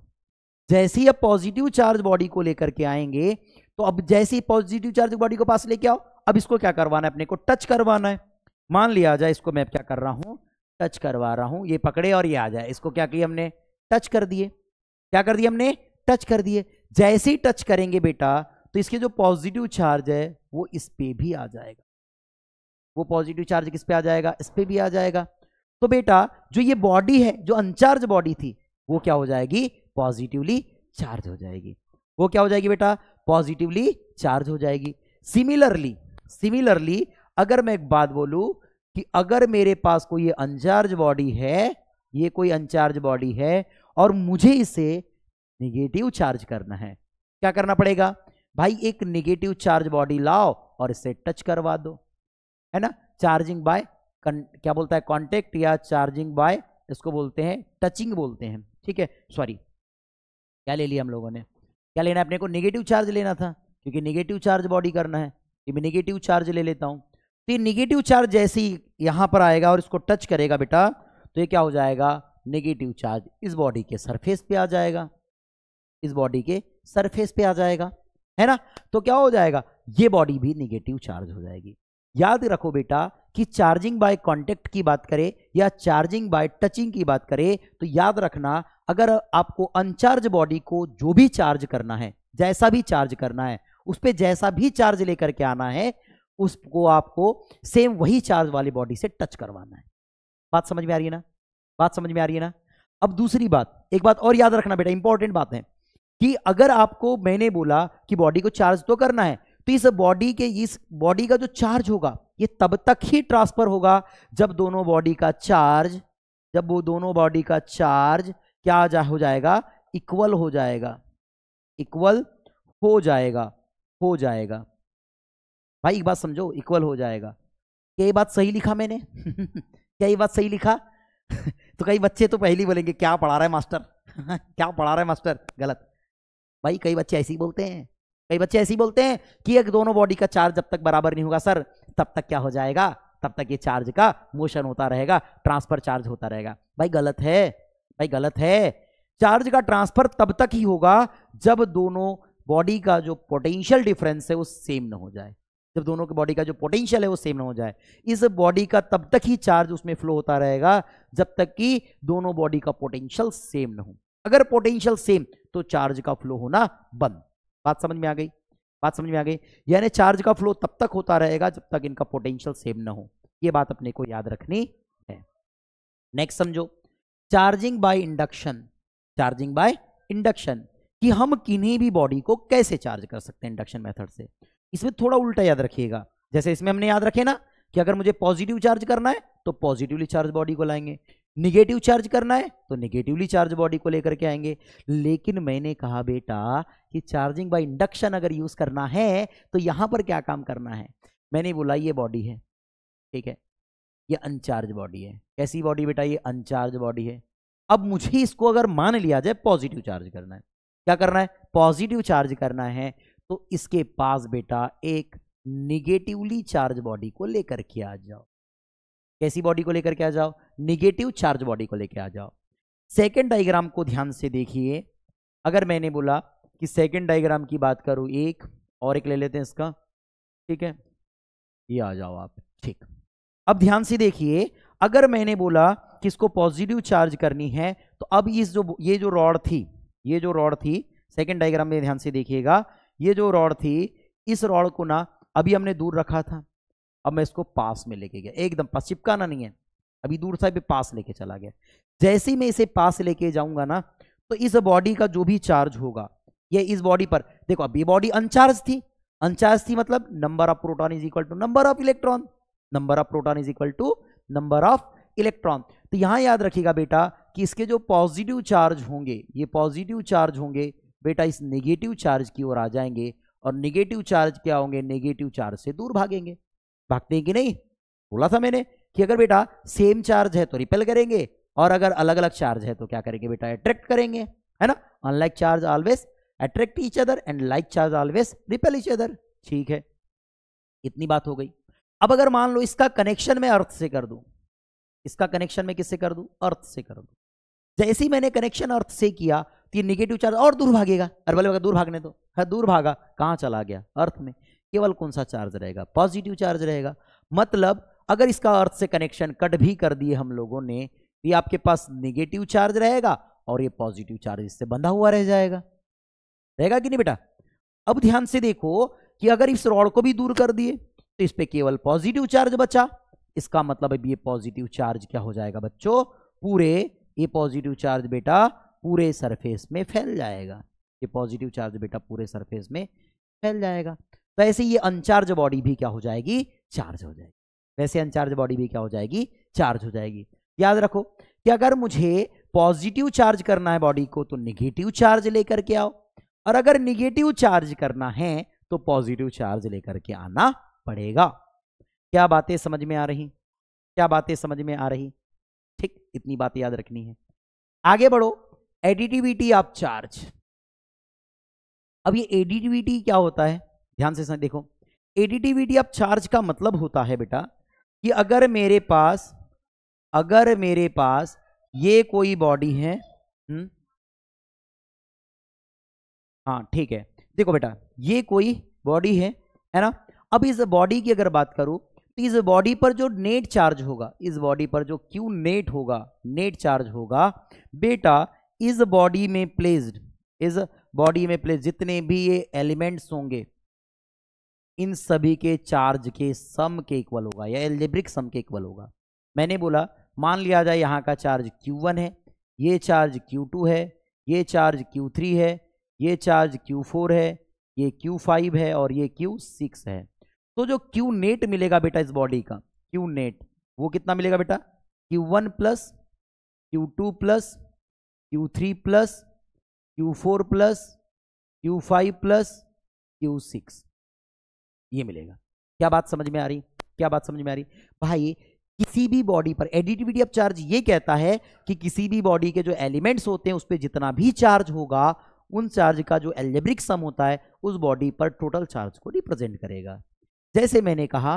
Speaker 1: जैसे ही आप पॉजिटिव चार्ज बॉडी को लेकर के आएंगे तो अब जैसे ही पॉजिटिव चार्ज बॉडी को पास लेके आओ अब इसको क्या करवाना है अपने को टच करवाना है मान लिया जाए इसको मैं क्या कर रहा हूं टच करवा रहा हूं ये पकड़े और ये आ जाए इसको क्या किया हमने टच कर दिए क्या कर दिया हमने टच कर दिए जैसे ही टच करेंगे बेटा तो इसके जो पॉजिटिव चार्ज है वो इस पे भी आ जाएगा वो पॉजिटिव चार्ज किस पे आ जाएगा इस पे भी आ जाएगा तो बेटा जो ये बॉडी है जो अनचार्ज बॉडी थी वो क्या हो जाएगी पॉजिटिवली चार्ज हो जाएगी वो क्या हो जाएगी बेटा पॉजिटिवली चार्ज हो जाएगी सिमिलरली सिमिलरली अगर मैं एक बात बोलूं कि अगर मेरे पास कोई ये अनचार्ज बॉडी है ये कोई अनचार्ज बॉडी है और मुझे इसे निगेटिव चार्ज करना है क्या करना पड़ेगा भाई एक निगेटिव चार्ज बॉडी लाओ और इसे टच करवा दो है ना चार्जिंग बाय क्या बोलता है कॉन्टेक्ट या चार्जिंग बाय इसको बोलते हैं टचिंग बोलते हैं ठीक है सॉरी क्या ले लिया हम लोगों ने क्या लेना है अपने को निगेटिव चार्ज लेना था क्योंकि निगेटिव चार्ज बॉडी करना है कि मैं निगेटिव चार्ज ले लेता हूँ तो ये निगेटिव चार्ज जैसे ही पर आएगा और इसको टच करेगा बेटा तो ये क्या हो जाएगा निगेटिव चार्ज इस बॉडी के सरफेस पे आ जाएगा इस बॉडी के सरफेस पे आ जाएगा है ना तो क्या हो जाएगा ये बॉडी भी निगेटिव चार्ज हो जाएगी याद रखो बेटा कि चार्जिंग बाय कॉन्टेक्ट की बात करें या चार्जिंग बाय टचिंग की बात करें तो याद रखना अगर आपको अनचार्ज बॉडी को जो भी चार्ज करना है जैसा भी चार्ज करना है उस पर जैसा भी चार्ज लेकर के आना है उसको आपको सेम वही चार्ज वाली बॉडी से टच करवाना है बात समझ में आ रही है ना बात समझ में आ रही है ना अब दूसरी बात एक बात और याद रखना बेटा इंपॉर्टेंट बात है कि अगर आपको मैंने बोला कि बॉडी को चार्ज तो करना है तो इस बॉडी के इस बॉडी का जो चार्ज होगा ये तब तक ही ट्रांसफर होगा जब दोनों बॉडी का चार्ज जब वो दोनों बॉडी का चार्ज क्या जा हो जाएगा इक्वल हो जाएगा इक्वल हो जाएगा हो जाएगा भाई एक बात समझो इक्वल हो जाएगा क्या ये बात सही लिखा मैंने
Speaker 2: क्या
Speaker 1: ये बात सही लिखा तो कई बच्चे तो पहले बोलेंगे क्या पढ़ा रहा है मास्टर क्या पढ़ा रहा है मास्टर गलत भाई कई बच्चे ऐसे ही बोलते हैं कई बच्चे ऐसे ही बोलते हैं कि एक दोनों बॉडी का चार्ज जब तक बराबर नहीं होगा सर तब तक क्या हो जाएगा तब तक ये चार्ज का मोशन होता रहेगा ट्रांसफर चार्ज होता रहेगा भाई गलत है भाई गलत है चार्ज का ट्रांसफर तब तक ही होगा जब दोनों बॉडी का जो पोटेंशियल डिफरेंस है वो सेम ना हो जाए जब दोनों के बॉडी का जो पोटेंशियल है वो सेम ना हो जाए इस बॉडी का तब तक ही चार्ज उसमें फ्लो होता रहेगा जब तक कि दोनों बॉडी का पोटेंशियल सेम ना हो अगर पोटेंशियल सेम तो चार्ज का फ्लो होना बंद बात समझ में आ गई बात समझ में आ गई यानी चार्ज का फ्लो तब तक होता रहेगा जब तक इनका पोटेंशियल सेम ना हो ये बात अपने को याद रखनी है नेक्स्ट समझो charging by induction charging by induction कि हम किन्हीं भी बॉडी को कैसे चार्ज कर सकते हैं इंडक्शन मेथड से इसमें थोड़ा उल्टा याद रखिएगा जैसे इसमें हमने याद रखे ना कि अगर मुझे पॉजिटिव चार्ज करना है तो पॉजिटिवली चार्ज बॉडी को लाएंगे निगेटिव चार्ज करना है तो निगेटिवली चार्ज बॉडी को लेकर के आएंगे लेकिन मैंने कहा बेटा कि चार्जिंग बाय इंडक्शन अगर यूज करना है तो यहां पर क्या काम करना है मैंने बोला ये बॉडी है ठीक है ये अनचार्ज बॉडी है कैसी बॉडी बेटा ये अनचार्ज बॉडी है अब मुझे इसको अगर मान लिया जाए पॉजिटिव चार्ज करना है क्या करना है पॉजिटिव चार्ज करना है तो इसके पास बेटा एक निगेटिवली चार्ज बॉडी को लेकर के आ जाओ कैसी बॉडी को लेकर के आ जाओ निगेटिव चार्ज बॉडी को लेकर आ जाओ सेकेंड डायग्राम को ध्यान से देखिए अगर मैंने बोला कि सेकेंड डायग्राम की बात करूं एक और एक ले लेते हैं इसका ठीक है ये आ जाओ आप ठीक अब ध्यान से देखिए अगर मैंने बोला कि इसको पॉजिटिव चार्ज करनी है तो अब इस जो ये जो रॉड थी ये जो रॉड थी सेकेंड डायग्राम में ध्यान से देखिएगा ये जो रॉड थी इस रॉड को ना अभी हमने दूर रखा था अब मैं इसको पास में लेके गया एकदम पास चिपकाना नहीं है अभी दूर था पास लेके चला गया जैसे ही मैं इसे पास लेके जाऊंगा ना तो इस बॉडी का जो भी चार्ज होगा ये इस बॉडी पर देखो अभी बॉडी अनचार्ज थी अनचार्ज थी मतलब number of proton is equal to number of electron number of proton is equal to number of electron तो यहां याद रखिएगा बेटा कि इसके जो पॉजिटिव चार्ज होंगे ये पॉजिटिव चार्ज होंगे बेटा इस नेगेटिव चार्ज की ओर आ जाएंगे और नेगेटिव चार्ज क्या होंगे नेगेटिव चार्ज से दूर भागेंगे भागते हैं कि नहीं बोला था मैंने कि अगर बेटा सेम चार्ज है तो रिपेल करेंगे और अगर अलग अलग चार्ज है तो क्या करेंगे बेटा अट्रैक्ट करेंगे है ना unlike charge always attract each other and like charge always repel each other ठीक है इतनी बात हो गई अब अगर मान लो इसका कनेक्शन मैं अर्थ से कर दू इसका कनेक्शन में किससे कर दू अर्थ से कर दू जैसे ही मैंने कनेक्शन अर्थ से किया तो ये निगेटिव चार्ज और दूर भागेगा अरे बोले दूर भागने दो है हाँ, दूर भागा कहाँ चला गया अर्थ में केवल कौन सा चार्ज रहेगा पॉजिटिव चार्ज रहेगा मतलब अगर इसका अर्थ से कनेक्शन कट भी कर दिए हम लोगों ने तो ये आपके पास निगेटिव चार्ज रहेगा और ये पॉजिटिव चार्ज इससे बंधा हुआ रह जाएगा रहेगा कि नहीं बेटा अब ध्यान से देखो कि अगर इस रॉड को भी दूर कर दिए तो इस पर केवल पॉजिटिव चार्ज बचा इसका मतलब अब ये पॉजिटिव चार्ज क्या हो जाएगा बच्चों पूरे ये पॉजिटिव चार्ज बेटा पूरे सरफेस में फैल जाएगा ये पॉजिटिव चार्ज बेटा पूरे सरफेस में फैल जाएगा तो ऐसे ये अनचार्ज बॉडी भी क्या हो जाएगी चार्ज हो जाएगी वैसे अनचार्ज बॉडी भी क्या हो जाएगी चार्ज हो जाएगी याद रखो कि अगर मुझे पॉजिटिव चार्ज करना है बॉडी को तो निगेटिव चार्ज लेकर के आओ और अगर निगेटिव चार्ज करना है तो पॉजिटिव चार्ज लेकर के आना पड़ेगा क्या बातें समझ में आ रही क्या बातें समझ में आ रही इतनी बात याद रखनी है आगे बढ़ो एडिटिविटी ऑफ चार्ज अब ये एडिटिविटी क्या होता है ध्यान से देखो एडिटिविटी ऑफ चार्ज का मतलब होता है बेटा कि अगर मेरे पास अगर मेरे पास ये कोई बॉडी है
Speaker 2: हम्म?
Speaker 1: हाँ ठीक है देखो बेटा ये कोई बॉडी है है ना अब इस बॉडी की अगर बात करूं तो इस बॉडी पर जो नेट चार्ज होगा इस बॉडी पर जो क्यू नेट होगा नेट चार्ज होगा बेटा इस बॉडी में प्लेस्ड इस बॉडी में प्लेस जितने भी ये एलिमेंट्स होंगे इन सभी के चार्ज के सम के इक्वल होगा या एलिब्रिक सम के इक्वल होगा मैंने बोला मान लिया जाए यहाँ का चार्ज Q1 है ये चार्ज Q2 है ये चार्ज Q3 है ये चार्ज Q4 है ये Q5 है और ये Q6 है तो जो क्यू नेट मिलेगा बेटा इस बॉडी का क्यू नेट वो कितना मिलेगा बेटा Q one plus Q two plus Q three plus Q four plus Q five plus Q six ये मिलेगा क्या बात समझ में आ रही क्या बात समझ में आ रही भाई किसी भी बॉडी पर एडिटिविटी ऑफ चार्ज ये कहता है कि किसी भी बॉडी के जो एलिमेंट्स होते हैं उस पर जितना भी चार्ज होगा उन चार्ज का जो एलिब्रिक सम होता है उस बॉडी पर टोटल चार्ज को रिप्रेजेंट करेगा जैसे मैंने कहा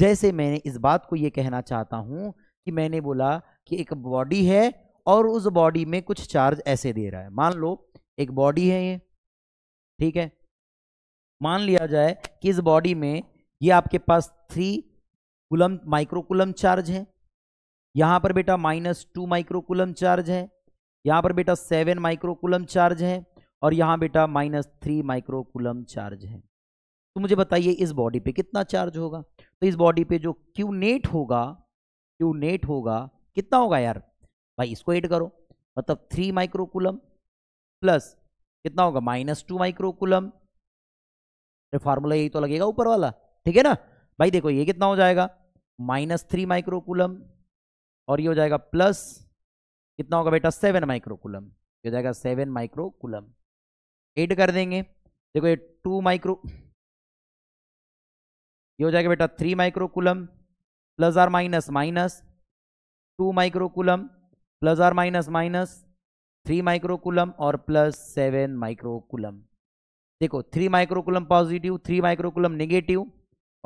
Speaker 1: जैसे मैंने इस बात को ये कहना चाहता हूँ कि मैंने बोला कि एक बॉडी है और उस बॉडी में कुछ चार्ज ऐसे दे रहा है मान लो एक बॉडी है ये ठीक है मान लिया जाए कि इस बॉडी में ये आपके पास थ्री कुलम माइक्रोकुलम चार्ज है यहाँ पर बेटा माइनस टू माइक्रोकुलम चार्ज है यहाँ पर बेटा सेवन माइक्रोकुलम चार्ज है और यहाँ बेटा माइनस थ्री माइक्रोकुलम चार्ज है तो मुझे बताइए इस बॉडी पे कितना चार्ज होगा तो इस बॉडी पे जो क्यू नेट होगा क्यू नेट होगा कितना होगा यार भाई इसको ऐड करो मतलब थ्री माइक्रोकुलम प्लस कितना होगा माइनस टू माइक्रोकुलम अरे फार्मूला यही तो लगेगा ऊपर वाला ठीक है ना भाई देखो ये कितना हो जाएगा माइनस थ्री माइक्रोकुलम और ये हो जाएगा प्लस कितना होगा बेटा सेवन माइक्रोकुलम ये हो जाएगा सेवन माइक्रोकुलम एड कर देंगे देखो ये टू माइक्रो ये हो जाएगा बेटा three microcoulomb plus or minus minus two microcoulomb plus or minus minus three microcoulomb और प्लस सेवन माइक्रोकुलम देखो three microcoulomb positive three microcoulomb negative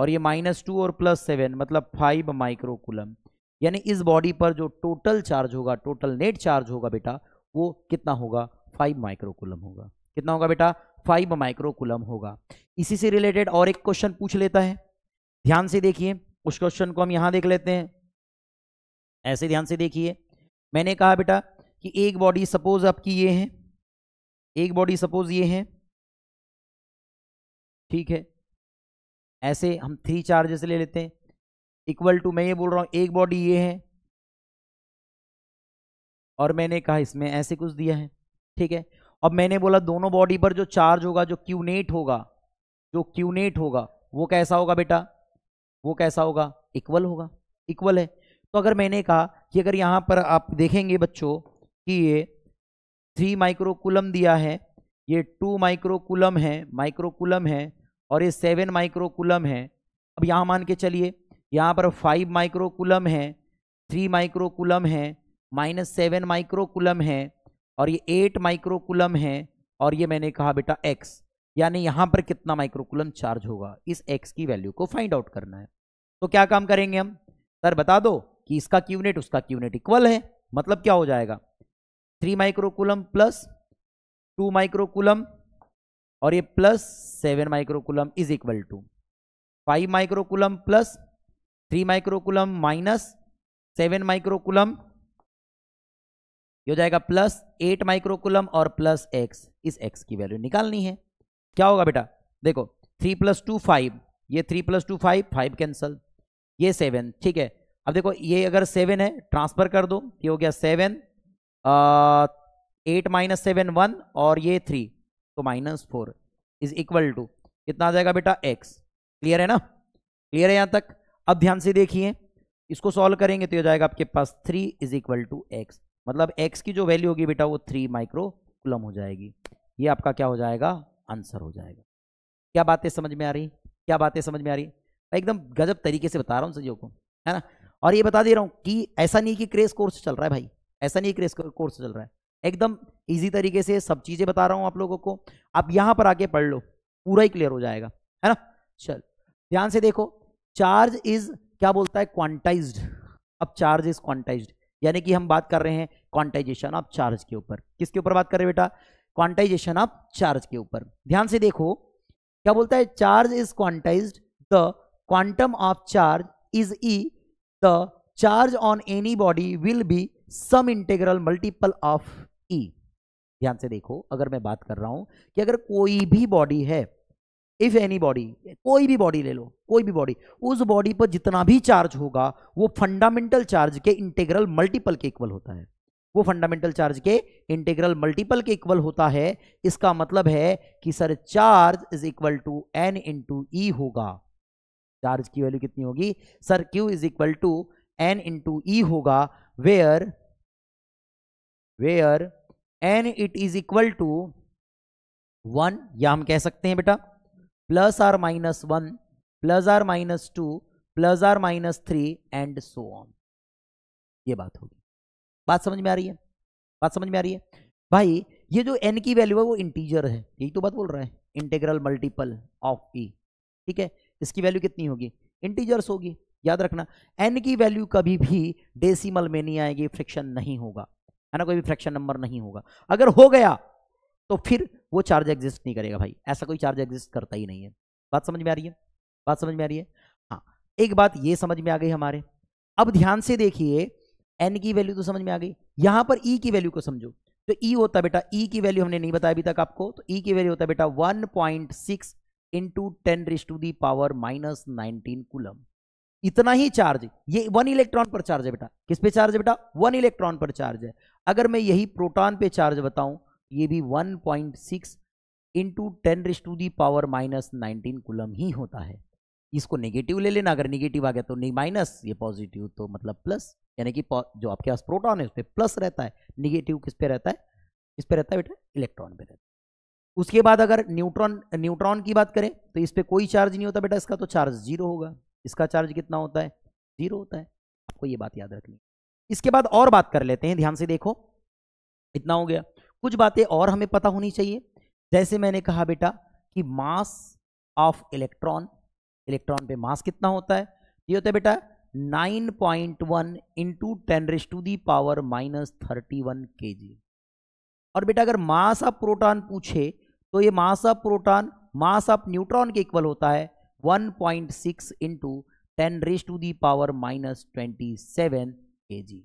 Speaker 1: और ये माइनस टू और प्लस सेवन मतलब फाइव माइक्रोकुलम यानी इस बॉडी पर जो टोटल चार्ज होगा टोटल नेट चार्ज होगा बेटा वो कितना होगा फाइव माइक्रोकुलम होगा कितना होगा बेटा फाइव माइक्रोकुलम होगा इसी से रिलेटेड और एक क्वेश्चन पूछ लेता है ध्यान से देखिए उस क्वेश्चन को हम यहां देख लेते
Speaker 2: हैं ऐसे ध्यान से देखिए मैंने कहा बेटा कि एक बॉडी सपोज आपकी ये है एक बॉडी सपोज ये है ठीक है ऐसे हम थ्री चार्जेस ले लेते हैं इक्वल टू मैं ये बोल रहा हूं एक बॉडी ये है और मैंने कहा इसमें ऐसे
Speaker 1: कुछ दिया है ठीक है अब मैंने बोला दोनों बॉडी पर जो चार्ज होगा जो क्यूनेट होगा जो क्यूनेट होगा वो कैसा होगा बेटा वो कैसा होगा इक्वल होगा इक्वल है तो अगर मैंने कहा कि अगर यहाँ पर आप देखेंगे बच्चों कि ये थ्री माइक्रोकुलम दिया है ये टू माइक्रोकुलम है माइक्रोकुलम है और ये सेवन माइक्रोकुलम है अब यहाँ मान के चलिए यहाँ पर फाइव माइक्रोकुलम है थ्री माइक्रोकुलम है माइनस सेवन माइक्रोकुलम है और ये एट माइक्रोकुलम है और ये मैंने कहा बेटा एक्स यानी यहाँ पर कितना माइक्रोकुलम चार्ज होगा इस एक्स की वैल्यू को फाइंड आउट करना है तो क्या काम करेंगे हम सर बता दो कि इसका क्यूनिट उसका क्यूनिट इक्वल है मतलब क्या हो जाएगा three microcoulomb plus two microcoulomb और ये plus seven microcoulomb is equal to five microcoulomb plus three microcoulomb minus seven microcoulomb हो जाएगा प्लस एट माइक्रोकुलम और प्लस एक्स इस एक्स की वैल्यू निकालनी है क्या होगा बेटा देखो थ्री प्लस टू फाइव ये three plus two five five cancel ये सेवन ठीक है अब देखो ये अगर सेवन है ट्रांसफर कर दो ये हो गया seven eight minus seven one और ये थ्री तो minus four is equal to कितना आ जाएगा बेटा एक्स क्लियर है ना क्लियर है यहाँ तक अब ध्यान से देखिए इसको सॉल्व करेंगे तो ये जाएगा आपके पास three is equal to X मतलब एक्स की जो वैल्यू होगी बेटा वो थ्री माइक्रो कुलम हो जाएगी ये आपका क्या हो जाएगा आंसर हो जाएगा क्या बातें समझ में आ रही क्या बातें समझ में आ रही मैं एकदम गजब तरीके से बता रहा हूँ सजियों को है ना और ये बता दे रहा हूँ कि ऐसा नहीं कि क्रेज कोर्स चल रहा है भाई ऐसा नहीं क्रेज कोर्स चल रहा है एकदम इजी तरीके से सब चीज़ें बता रहा हूँ आप लोगों को आप यहाँ पर आके पढ़ लो पूरा ही क्लियर हो जाएगा है ना चल ध्यान से देखो चार्ज इज क्या बोलता है क्वांटाइज अब चार्ज इज क्वांटाइज यानी कि हम बात कर रहे हैं क्वांटाइजेशन ऑफ चार्ज के ऊपर किसके ऊपर बात कर रहे हैं बेटा क्वांटाइजेशन ऑफ चार्ज के ऊपर ध्यान से देखो क्या बोलता है charge is quantized the quantum of charge is E, the charge on any body will be some integral multiple of E. ध्यान से देखो अगर मैं बात कर रहा हूं कि अगर कोई भी बॉडी है इफ एनी बॉडी कोई भी बॉडी ले लो कोई भी बॉडी उस बॉडी पर जितना भी चार्ज होगा वो फंडामेंटल चार्ज के इंटेग्रल मल्टीपल के इक्वल होता है वो फंडामेंटल चार्ज के इंटेग्रल मल्टीपल के इक्वल होता है इसका मतलब है कि sir charge is equal to N into E होगा चार्ज की वैल्यू कितनी होगी sir Q is equal to N into E होगा where where N it is equal to one या हम कह सकते हैं बेटा plus or minus one plus or minus two plus or minus three and so on ये बात होगी बात समझ में आ रही है बात समझ में आ रही है भाई ये जो एन की वैल्यू है वो इंटीजर है यही तो बात बोल रहा है इंटेग्रल मल्टीपल ऑफ ई ठीक है इसकी वैल्यू कितनी होगी इंटीजर्स होगी याद रखना एन की वैल्यू कभी भी डेसिमल में नहीं आएगी फ्रैक्शन नहीं होगा है ना कोई भी फ्रैक्शन नंबर नहीं होगा अगर हो गया तो फिर वो चार्ज एग्जिस्ट नहीं करेगा भाई ऐसा कोई चार्ज एग्जिस्ट करता ही नहीं है बात समझ में आ रही है बात समझ में आ रही है हाँ एक बात ये समझ में आ गई हमारे अब ध्यान से देखिए एन की वैल्यू तो समझ में आ गई यहां पर ई e की वैल्यू को समझो तो ई e होता बेटा ई e की वैल्यू हमने नहीं बताया अभी तक आपको तो ई e की वैल्यू होता बेटा six into ten raise to the power minus nineteen coulomb इतना ही चार्ज ये वन इलेक्ट्रॉन पर चार्ज है बेटा किस पे चार्ज है बेटा वन इलेक्ट्रॉन पर चार्ज है अगर मैं यही प्रोटॉन पे चार्ज बताऊं ये भी 1.6 point six into ten raise to the power minus nineteen coulomb ही होता है इसको नेगेटिव ले लेना अगर नेगेटिव आ गया तो नहीं माइनस ये पॉजिटिव तो मतलब प्लस यानी कि जो आपके पास प्रोटॉन है उस पर प्लस रहता है निगेटिव किस पे रहता है किस पे रहता है बेटा इलेक्ट्रॉन पे रहता है उसके बाद अगर न्यूट्रॉन न्यूट्रॉन की बात करें तो इस पर कोई चार्ज नहीं होता बेटा इसका तो चार्ज जीरो होगा इसका चार्ज कितना होता है जीरो होता है आपको ये बात याद रखनी इसके बाद और बात कर लेते हैं ध्यान से देखो इतना हो गया कुछ बातें और हमें पता होनी चाहिए जैसे मैंने कहा बेटा कि मास ऑफ इलेक्ट्रॉन इलेक्ट्रॉन पे मास कितना होता है ये होता है बेटा 9.1 point one into ten raise to the power minus thirty one K G और बेटा अगर मास ऑफ प्रोटॉन पूछे तो ये mass of proton mass of neutron के इक्वल होता है 1.6 point six into ten raise to the power minus twenty seven K G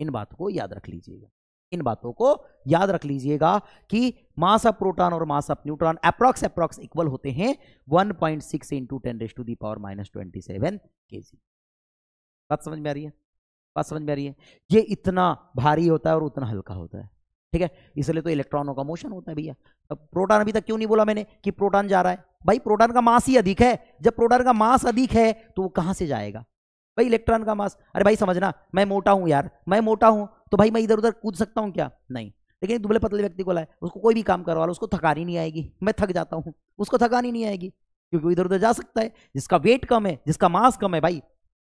Speaker 1: इन बातों को याद रख लीजिएगा इन बातों को याद रख लीजिएगा कि मास ऑफ प्रोटॉन और mass of neutron approx approx equal होते हैं 1.6 point six into ten raise to the power minus twenty seven K G बात समझ में आ रही है बात समझ में आ रही है ये इतना भारी होता है और उतना हल्का होता है ठीक है इसलिए तो इलेक्ट्रॉनों का मोशन होता है भैया अब प्रोटॉन अभी तक क्यों नहीं बोला मैंने कि प्रोटॉन जा रहा है भाई प्रोटॉन का मास ही अधिक है जब प्रोटॉन का मास अधिक है तो वो कहाँ से जाएगा भाई इलेक्ट्रॉन का मास अरे भाई समझना मैं मोटा हूँ यार मैं मोटा हूँ तो भाई मैं इधर उधर कूद सकता हूँ क्या नहीं लेकिन दुबले पतले व्यक्ति को लाए उसको कोई भी काम करवा लो उसको थकानी नहीं आएगी मैं थक जाता हूँ उसको थकानी नहीं आएगी क्योंकि इधर उधर जा सकता है जिसका वेट कम है जिसका मास कम है भाई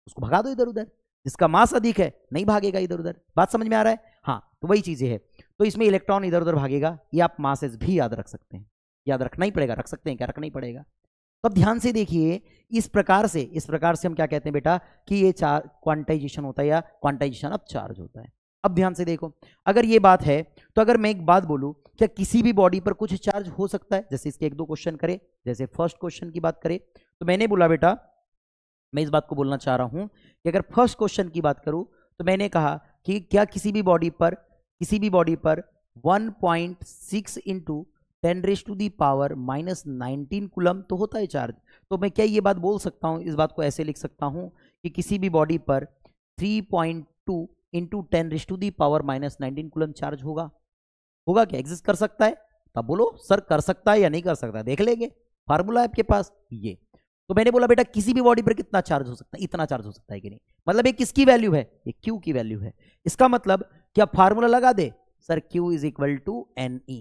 Speaker 1: उसको भगा दो इधर उधर जिसका मास अधिक है नहीं भागेगा इधर उधर बात समझ में आ रहा है हाँ तो वही चीज़ें है तो इसमें इलेक्ट्रॉन इधर उधर भागेगा ये आप मासेज भी याद रख सकते हैं याद रखना ही पड़ेगा रख सकते हैं क्या रखना ही पड़ेगा तो अब ध्यान से देखिए इस प्रकार से इस प्रकार से हम क्या कहते हैं बेटा कि ये चार क्वांटाइजेशन होता है या क्वांटाइजेशन अब चार्ज होता है अब ध्यान से देखो अगर ये बात है तो अगर मैं एक बात बोलूं क्या किसी भी बॉडी पर कुछ चार्ज हो सकता है जैसे इसके एक दो क्वेश्चन करें जैसे फर्स्ट क्वेश्चन की बात करें तो मैंने बोला बेटा मैं इस बात को बोलना चाह रहा हूं कि अगर फर्स्ट क्वेश्चन की बात करूं तो मैंने कहा कि क्या किसी भी बॉडी पर किसी भी बॉडी पर 1.6 point six into ten raise to the power minus nineteen coulomb तो होता है चार्ज तो मैं क्या ये बात बोल सकता हूँ इस बात को ऐसे लिख सकता हूँ कि किसी भी बॉडी पर 3.2 point two into ten raise to the power minus nineteen coulomb charge होगा होगा क्या एग्जिस्ट कर सकता है तब बोलो सर कर सकता है या नहीं कर सकता देख लेंगे फार्मूला आपके पास ये तो मैंने बोला बेटा किसी भी बॉडी पर कितना चार्ज हो सकता है इतना चार्ज हो सकता है कि नहीं मतलब ये किसकी वैल्यू है ये क्यू की वैल्यू है इसका मतलब क्या फार्मूला लगा दे sir Q is equal to N E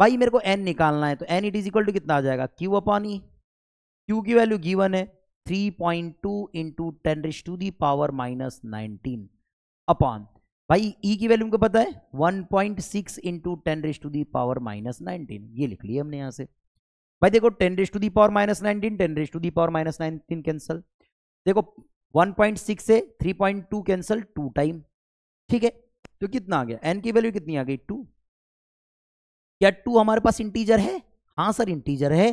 Speaker 1: भाई मेरे को n निकालना है तो N it is equal to कितना आ जाएगा Q अपॉन ई क्यू की वैल्यू गिवन है 3.2 point two into ten raise to the power minus nineteen upon भाई e की वैल्यू को पता है 1.6 point six into ten raise to the power minus nineteen ये लिख लिया हमने यहाँ से भाई देखो ten raise to the power minus nineteen ten raise to the power minus nineteen cancel देखो 1.6 से 3.2 कैंसल टू टाइम ठीक है तो कितना आ गया एन की वैल्यू कितनी आ गई टू क्या टू हमारे पास इंटीजर है हाँ सर इंटीजर है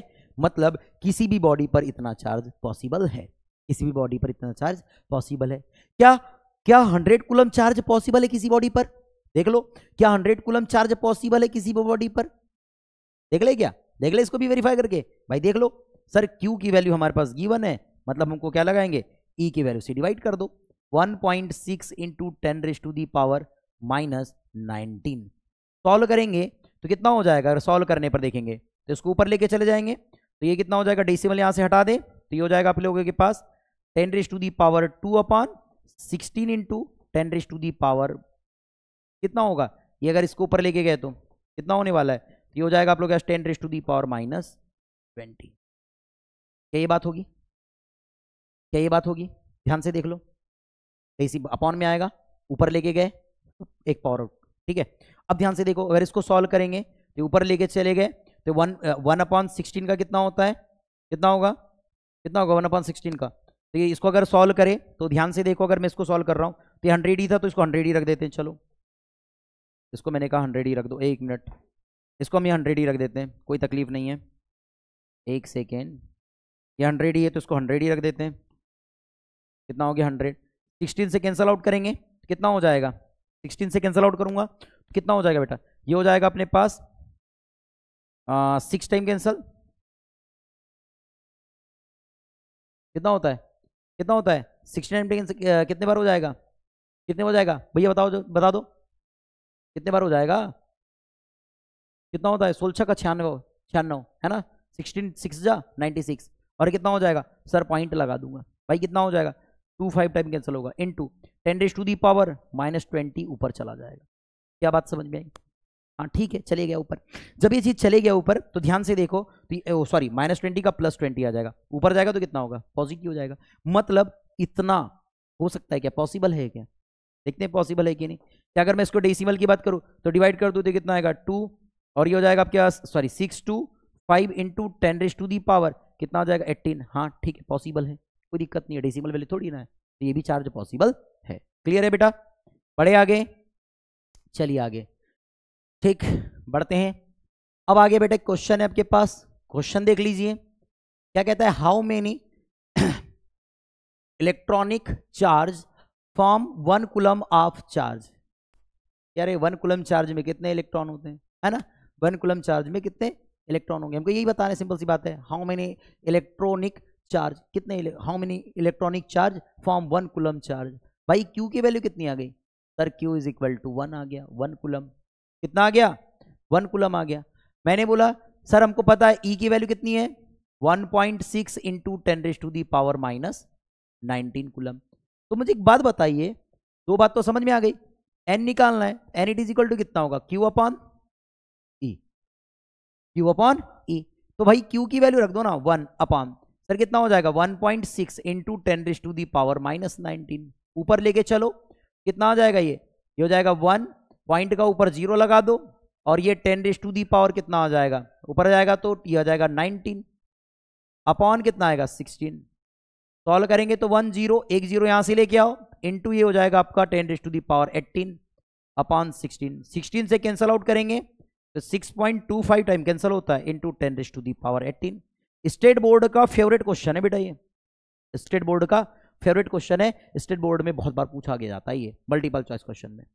Speaker 1: मतलब किसी भी बॉडी पर इतना चार्ज पॉसिबल है किसी भी बॉडी पर इतना चार्ज पॉसिबल है क्या क्या हंड्रेड कुलम चार्ज पॉसिबल है किसी बॉडी पर देख लो क्या हंड्रेड कुलम चार्ज पॉसिबल है किसी भी बॉडी पर देख ले क्या देख ले इसको भी वेरीफाई करके भाई देख लो सर क्यू की वैल्यू हमारे पास गिवन है मतलब हमको क्या लगाएंगे ई e की वैल्यू से डिवाइड कर दो 1.6 point six into ten raise to the power minus nineteen solve करेंगे तो कितना हो जाएगा अगर सॉल्व करने पर देखेंगे तो इसको ऊपर लेके चले जाएंगे तो ये कितना हो जाएगा डेसिमल यहाँ से हटा दें तो ये हो जाएगा आप लोगों के पास ten raise to the power two upon sixteen into ten raise to the power कितना होगा ये अगर इसको ऊपर लेके गए तो कितना होने वाला है तो ये हो जाएगा आप लोग ten raise to the power minus
Speaker 2: twenty क्या ये बात होगी क्या ये बात होगी ध्यान से देख लो तो इसी अपॉन में आएगा ऊपर लेके गए एक पावर आउट ठीक है
Speaker 1: अब ध्यान से देखो अगर इसको सॉल्व करेंगे तो ऊपर लेके चले गए तो वन वन अपॉन सिक्सटीन का कितना होता है कितना होगा कितना होगा वन अपॉन सिक्सटीन का तो ये इसको अगर सॉल्व करें तो ध्यान से देखो अगर मैं इसको सॉल्व कर रहा हूँ तो ये हंड्रेड ही था तो इसको हंड्रेड ही रख देते हैं चलो इसको मैंने कहा हंड्रेड ही रख दो एक मिनट इसको हम ये हंड्रेड ही रख देते हैं कोई तकलीफ नहीं है एक सेकेंड ये हंड्रेड ही है तो इसको हंड्रेड ही रख देते हैं कितना हो गया हंड्रेड सिक्सटीन से कैंसल आउट करेंगे तो कितना हो जाएगा सिक्सटीन से कैंसिल आउट करूंगा कितना हो जाएगा
Speaker 2: बेटा ये हो जाएगा अपने पास सिक्स टाइम कैंसिल कितना होता है कितना होता है सिक्सटी टाइम कैंसिल कितने बार हो जाएगा कितने हो जाएगा भैया बताओ जो बता दो कितने बार हो जाएगा
Speaker 1: कितना होता है सोलह का छियानवे छियानवे है ना सिक्सटीन सिक्स जा नाइन्टी सिक्स और कितना हो जाएगा सर पॉइंट लगा दूंगा भाई कितना हो जाएगा टू फाइव टाइम कैंसिल होगा into ten raise to the power minus twenty ऊपर चला जाएगा क्या बात समझ में आई हाँ ठीक है चले गया ऊपर जब ये चीज़ चले गया ऊपर तो ध्यान से देखो तो सॉरी माइनस ट्वेंटी का प्लस ट्वेंटी आ जाएगा ऊपर जाएगा तो कितना होगा पॉजिटिव हो जाएगा मतलब इतना हो सकता है क्या पॉसिबल है क्या देखते हैं पॉसिबल है कि नहीं क्या अगर मैं इसको डेसिमल की बात करूँ तो डिवाइड कर दूँ तो कितना आएगा टू और ये हो जाएगा आपके पास sorry six two five into ten raise to the power कितना हो जाएगा एट्टीन हाँ ठीक है पॉसिबल है कोई दिक्कत नहीं है डेसिमल वैल्यू थोड़ी ना है तो ये भी चार्ज पॉसिबल है क्लियर है बेटा बढ़े आगे चलिए आगे ठीक बढ़ते हैं अब आगे बेटा क्वेश्चन है आपके पास क्वेश्चन देख लीजिए क्या कहता है how many electronic charge form one coulomb of charge यार वन कुलम चार्ज में कितने इलेक्ट्रॉन होते हैं है ना वन कुलम चार्ज में कितने इलेक्ट्रॉन होंगे हमको यही बताने सिंपल सी बात है हाउ मेनी इलेक्ट्रॉनिक चार्ज कितने how many electronic charge form one coulomb charge भाई क्यू की वैल्यू कितनी आ गई sir Q is equal to one आ गया वन कुलम कितना आ गया वन कुलम आ गया मैंने बोला सर हमको पता है ई e की वैल्यू कितनी है one point six into ten raise to the power minus nineteen coulomb तो मुझे एक बात बताइए दो बात तो समझ में आ गई एन निकालना है N it is equal to कितना होगा Q upon E Q upon E तो भाई क्यू की वैल्यू रख दो ना वन अपॉन सर कितना हो जाएगा one point six into ten raise to the power minus nineteen ऊपर लेके चलो कितना आ जाएगा ये ये हो जाएगा वन पॉइंट का ऊपर जीरो लगा दो और ये ten raise to the power कितना आ जाएगा ऊपर जाएगा तो ये आ जाएगा नाइनटीन अपॉन कितना आएगा सिक्सटीन सॉल्व करेंगे तो वन जीरो एक जीरो यहाँ से लेके आओ इनटू ये हो जाएगा आपका ten raise to the power eighteen upon sixteen sixteen से कैंसिल आउट करेंगे तो six point two five time cancel होता है into ten raise to the power eighteen state board का फेवरेट क्वेश्चन है बेटा ये स्टेट बोर्ड का फेवरेट क्वेश्चन है स्टेट बोर्ड में बहुत बार पूछा गया जाता है ये मल्टीपल चॉइस क्वेश्चन में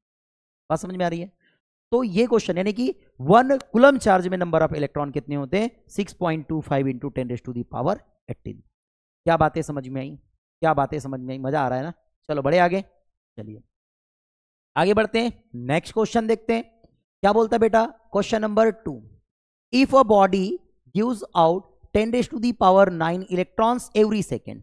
Speaker 1: बात समझ में आ रही है तो ये क्वेश्चन यानी कि वन कुलम चार्ज में नंबर ऑफ इलेक्ट्रॉन कितने होते हैं six point two five into ten raise to the power eighteen क्या बातें समझ में आई क्या बातें समझ में आई मजा आ रहा है ना चलो बड़े आगे चलिए आगे बढ़ते हैं नेक्स्ट क्वेश्चन देखते हैं क्या बोलता है बेटा question number two if a body gives out ten raise to the power nine electrons every second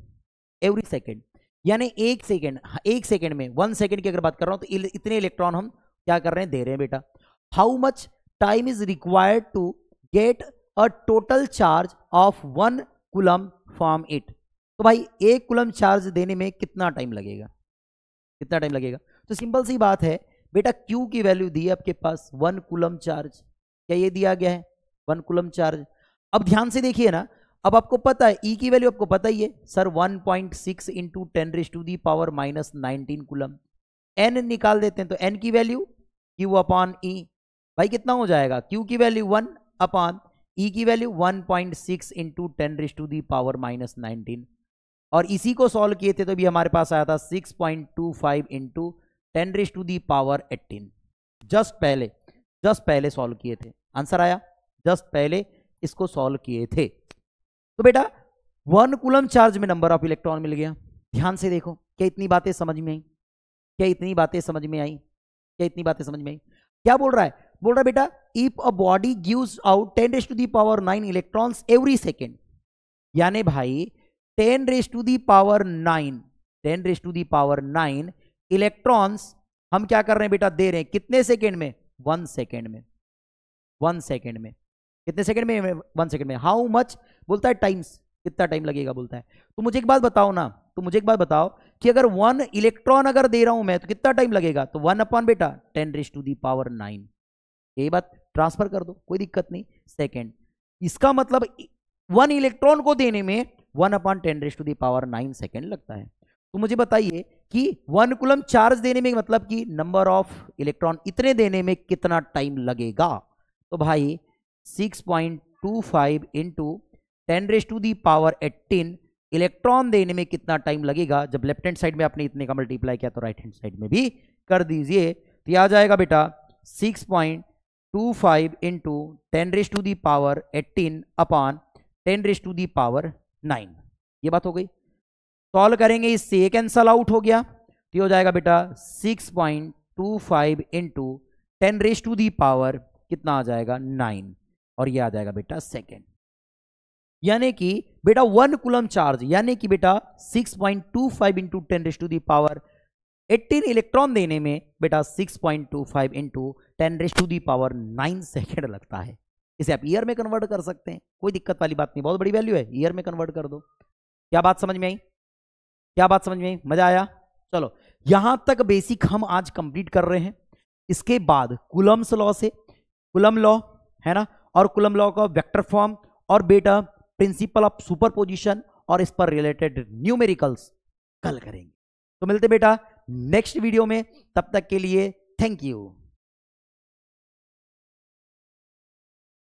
Speaker 1: every second यानी एक सेकेंड हाँ, एक सेकेंड में वन सेकेंड की अगर बात कर रहा हूं तो इतने इलेक्ट्रॉन हम क्या कर रहे हैं दे रहे हैं बेटा how much time is required to get a total charge of one coulomb from it तो भाई एक कुलम चार्ज देने में कितना टाइम लगेगा कितना टाइम लगेगा तो सिंपल सी बात है बेटा क्यू की वैल्यू दी है आपके पास वन कुलम चार्ज क्या ये दिया गया है वन कुलम चार्ज अब ध्यान से देखिए ना अब आपको पता है ई e की वैल्यू आपको पता ही है sir 1.6 point six into ten raise to the power minus nineteen coulomb n निकाल देते हैं तो एन की वैल्यू क्यू अपॉन ई भाई कितना हो जाएगा क्यू की वैल्यू वन अपॉन ई की value 1.6 point six into ten raise to the power minus nineteen और इसी को सॉल्व किए थे तो भी हमारे पास आया था 6.25 point two five into ten raise to the power eighteen just पहले जस्ट पहले सॉल्व किए थे आंसर आया जस्ट पहले इसको सॉल्व किए थे तो बेटा वन कुलम चार्ज में नंबर ऑफ इलेक्ट्रॉन मिल गया ध्यान से देखो क्या इतनी बातें समझ में आई क्या इतनी बातें समझ में आई क्या इतनी बातें समझ में आई क्या बोल रहा है बोल रहा है बेटा if a body gives out ten raise to the power nine electron every second यानी भाई ten raise to the power nine ten raise to the power nine electrons हम क्या कर रहे हैं बेटा दे रहे हैं कितने सेकेंड में वन सेकेंड में वन सेकेंड में कितने सेकेंड में वन सेकेंड में हाउ मच बोलता है टाइम्स कितना टाइम लगेगा बोलता है तो मुझे एक बात बताओ ना तो मुझे एक बात बताओ कि अगर वन इलेक्ट्रॉन अगर दे रहा हूं मैं तो कितना टाइम लगेगा तो वन अपॉन बेटा ten raise to the power nine ये बात ट्रांसफर कर दो कोई दिक्कत नहीं सेकेंड इसका मतलब वन इलेक्ट्रॉन को देने में one upon ten raise to the power nine second लगता है तो मुझे बताइए कि वन कुलम चार्ज देने में मतलब कि नंबर ऑफ इलेक्ट्रॉन इतने देने में कितना टाइम लगेगा तो भाई six point two five into ten raise to the power eighteen electron देने में कितना टाइम लगेगा जब लेफ्ट हैंड साइड में आपने इतने का मल्टीप्लाई किया तो राइट हैंड साइड में भी कर दीजिए तो यह आ जाएगा बेटा six point two five into ten raise to the power eighteen upon ten raise to the power nine ये बात हो गई सॉल्व करेंगे इससे ये कैंसल आउट हो गया तो हो जाएगा बेटा six point two five into ten raise to the power कितना आ जाएगा नाइन और ये आ जाएगा बेटा सेकेंड यानी कि बेटा वन कुलम चार्ज यानी कि बेटा 6.25 point two five into ten raise to the power eighteen electron देने में बेटा 6.25 point two five into ten raise to the power nine second लगता है इसे आप ईयर में कन्वर्ट कर सकते हैं कोई दिक्कत वाली बात नहीं बहुत बड़ी वैल्यू है ईयर में कन्वर्ट कर दो क्या बात समझ में आई क्या बात समझ में आई मजा आया चलो यहां तक बेसिक हम आज कंप्लीट कर रहे हैं इसके बाद कुलम्स लॉ से कुलम लॉ है ना और कुलम लॉ का वेक्टर फॉर्म और बेटा प्रिंसिपल ऑफ सुपरपोजिशन और इस पर रिलेटेड न्यूमेरिकल्स कल करेंगे तो मिलते
Speaker 2: बेटा नेक्स्ट वीडियो में तब तक के लिए थैंक यू